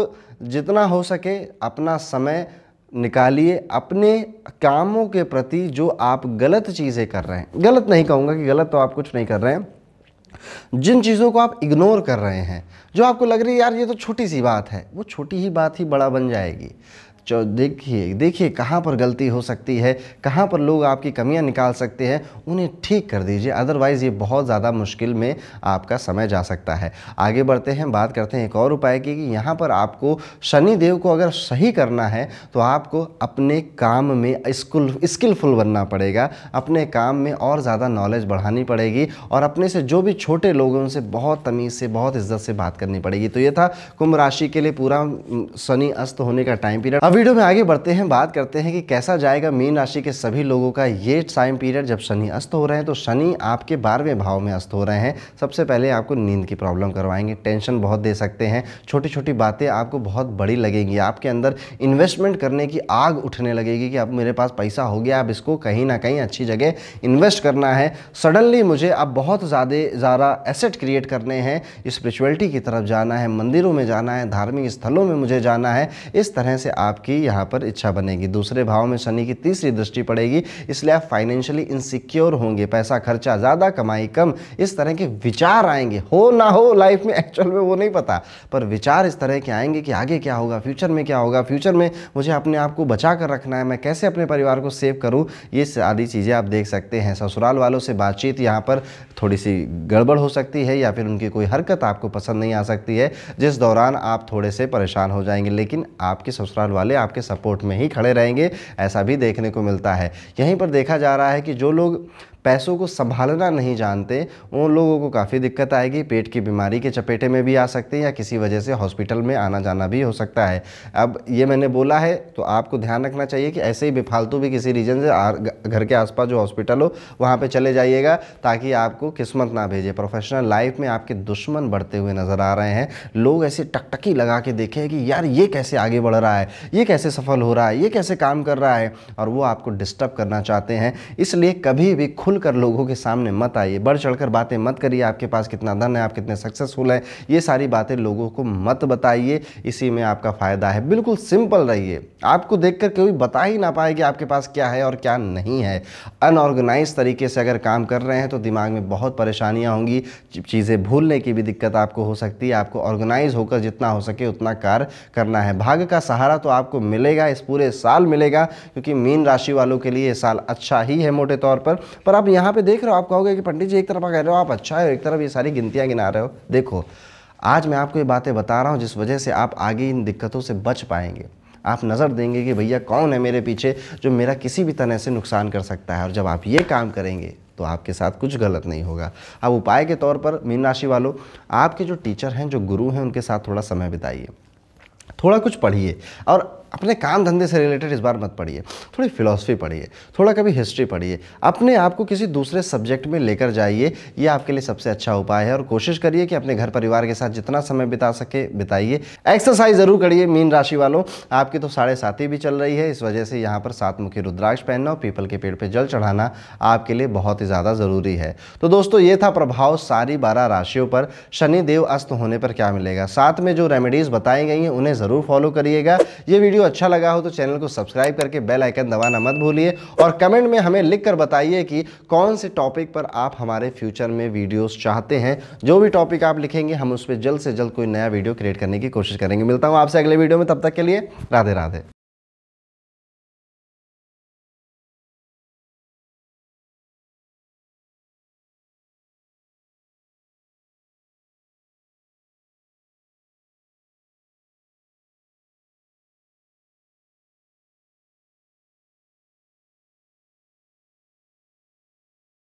जितना हो सके अपना समय निकालिए अपने कामों के प्रति जो आप गलत चीज़ें कर रहे हैं गलत नहीं कहूँगा कि गलत तो आप कुछ नहीं कर रहे हैं जिन चीज़ों को आप इग्नोर कर रहे हैं जो आपको लग रही है यार ये तो छोटी सी बात है वो छोटी ही बात ही बड़ा बन जाएगी जो देखिए देखिए कहाँ पर गलती हो सकती है कहाँ पर लोग आपकी कमियाँ निकाल सकते हैं उन्हें ठीक कर दीजिए अदरवाइज़ ये बहुत ज़्यादा मुश्किल में आपका समय जा सकता है आगे बढ़ते हैं बात करते हैं एक और उपाय की कि यहाँ पर आपको शनि देव को अगर सही करना है तो आपको अपने काम में स्किल स्किलफुल बनना पड़ेगा अपने काम में और ज़्यादा नॉलेज बढ़ानी पड़ेगी और अपने से जो भी छोटे लोग हैं उनसे बहुत तमीज़ से बहुत इज्जत से बात करनी पड़ेगी तो ये था कुंभ राशि के लिए पूरा शनि अस्त होने का टाइम पीरियड अब वीडियो में आगे बढ़ते हैं बात करते हैं कि कैसा जाएगा मीन राशि के सभी लोगों का ये टाइम पीरियड जब शनि अस्त हो रहे हैं तो शनि आपके बारहवें भाव में अस्त हो रहे हैं सबसे पहले आपको नींद की प्रॉब्लम करवाएंगे टेंशन बहुत दे सकते हैं छोटी छोटी बातें आपको बहुत बड़ी लगेंगी आपके अंदर इन्वेस्टमेंट करने की आग उठने लगेगी कि अब मेरे पास पैसा हो गया अब इसको कहीं ना कहीं अच्छी जगह इन्वेस्ट करना है सडनली मुझे अब बहुत ज़्यादा ज़्यादा एसेट क्रिएट करने हैं स्पिरिचुअलिटी की तरफ जाना है मंदिरों में जाना है धार्मिक स्थलों में मुझे जाना है इस तरह से आप आपकी यहाँ पर इच्छा बनेगी दूसरे भाव में शनि की तीसरी दृष्टि पड़ेगी इसलिए आप फाइनेंशियली इनसिक्योर होंगे पैसा खर्चा ज़्यादा कमाई कम इस तरह के विचार आएंगे हो ना हो लाइफ में एक्चुअल में वो नहीं पता पर विचार इस तरह के आएंगे कि आगे क्या होगा फ्यूचर में क्या होगा फ्यूचर में मुझे अपने आप को बचा कर रखना है मैं कैसे अपने परिवार को सेव करूँ ये सारी चीज़ें आप देख सकते हैं ससुराल वालों से बातचीत यहाँ पर थोड़ी सी गड़बड़ हो सकती है या फिर उनकी कोई हरकत आपको पसंद नहीं आ सकती है जिस दौरान आप थोड़े से परेशान हो जाएंगे लेकिन आपके ससुराल वाले वाले आपके सपोर्ट में ही खड़े रहेंगे ऐसा भी देखने को मिलता है यहीं पर देखा जा रहा है कि जो लोग पैसों को संभालना नहीं जानते उन लोगों को काफ़ी दिक्कत आएगी पेट की बीमारी के चपेटे में भी आ सकते हैं या किसी वजह से हॉस्पिटल में आना जाना भी हो सकता है अब ये मैंने बोला है तो आपको ध्यान रखना चाहिए कि ऐसे ही बेफालतू भी किसी रीजन से घर के आसपास जो हॉस्पिटल हो वहाँ पर चले जाइएगा ताकि आपको किस्मत ना भेजे प्रोफेशनल लाइफ में आपके दुश्मन बढ़ते हुए नज़र आ रहे हैं लोग ऐसे टकटकी लगा के देखे कि यार ये कैसे आगे बढ़ रहा है ये कैसे सफल हो रहा है ये कैसे काम कर रहा है और वो आपको डिस्टर्ब करना चाहते हैं इसलिए कभी भी खुद खुलकर लोगों के सामने मत आइए बढ़ चढ़कर बातें मत करिए आपके पास कितना धन है आप कितने सक्सेसफुल हैं ये सारी बातें लोगों को मत बताइए इसी में आपका फ़ायदा है बिल्कुल सिंपल रहिए आपको देखकर कोई बता ही ना पाए कि आपके पास क्या है और क्या नहीं है अनऑर्गेनाइज तरीके से अगर काम कर रहे हैं तो दिमाग में बहुत परेशानियाँ होंगी चीज़ें भूलने की भी दिक्कत आपको हो सकती है आपको ऑर्गेनाइज होकर जितना हो सके उतना कार्य करना है भाग्य का सहारा तो आपको मिलेगा इस पूरे साल मिलेगा क्योंकि मीन राशि वालों के लिए साल अच्छा ही है मोटे तौर पर पर आप आप यहाँ पे देख रहे हो आप कहोगे कि पंडित जी एक तरफ कह रहे हो आप अच्छा है एक तरफ ये सारी गिनतियाँ गिना रहे हो देखो आज मैं आपको ये बातें बता रहा हूँ जिस वजह से आप आगे इन दिक्कतों से बच पाएंगे आप नज़र देंगे कि भैया कौन है मेरे पीछे जो मेरा किसी भी तरह से नुकसान कर सकता है और जब आप ये काम करेंगे तो आपके साथ कुछ गलत नहीं होगा अब उपाय के तौर पर मीन राशि वालों आपके जो टीचर हैं जो गुरु हैं उनके साथ थोड़ा समय बिताइए थोड़ा कुछ पढ़िए और अपने काम धंधे से रिलेटेड इस बार मत पढ़िए थोड़ी फिलॉसफी पढ़िए थोड़ा कभी हिस्ट्री पढ़िए अपने आप को किसी दूसरे सब्जेक्ट में लेकर जाइए ये आपके लिए सबसे अच्छा उपाय है और कोशिश करिए कि अपने घर परिवार के साथ जितना समय बिता सके बिताइए एक्सरसाइज ज़रूर करिए मीन राशि वालों आपकी तो साढ़े साथी भी चल रही है इस वजह से यहाँ पर सातमुखी रुद्राक्ष पहनना और पीपल के पेड़ पर जल चढ़ाना आपके लिए बहुत ही ज़्यादा ज़रूरी है तो दोस्तों ये था प्रभाव सारी बारह राशियों पर शनिदेव अस्त होने पर क्या मिलेगा साथ में जो रेमेडीज़ बताई गई हैं उन्हें ज़रूर फॉलो करिएगा ये वीडियो वीडियो अच्छा लगा हो तो चैनल को सब्सक्राइब करके बेल आइकन दबाना मत भूलिए और कमेंट में हमें लिख कर बताइए कि कौन से टॉपिक पर आप हमारे फ्यूचर में वीडियोस चाहते हैं जो भी टॉपिक आप लिखेंगे हम उस पर जल्द से जल्द कोई नया वीडियो क्रिएट करने की कोशिश करेंगे मिलता हूँ आपसे अगले वीडियो में तब तक के लिए राधे राधे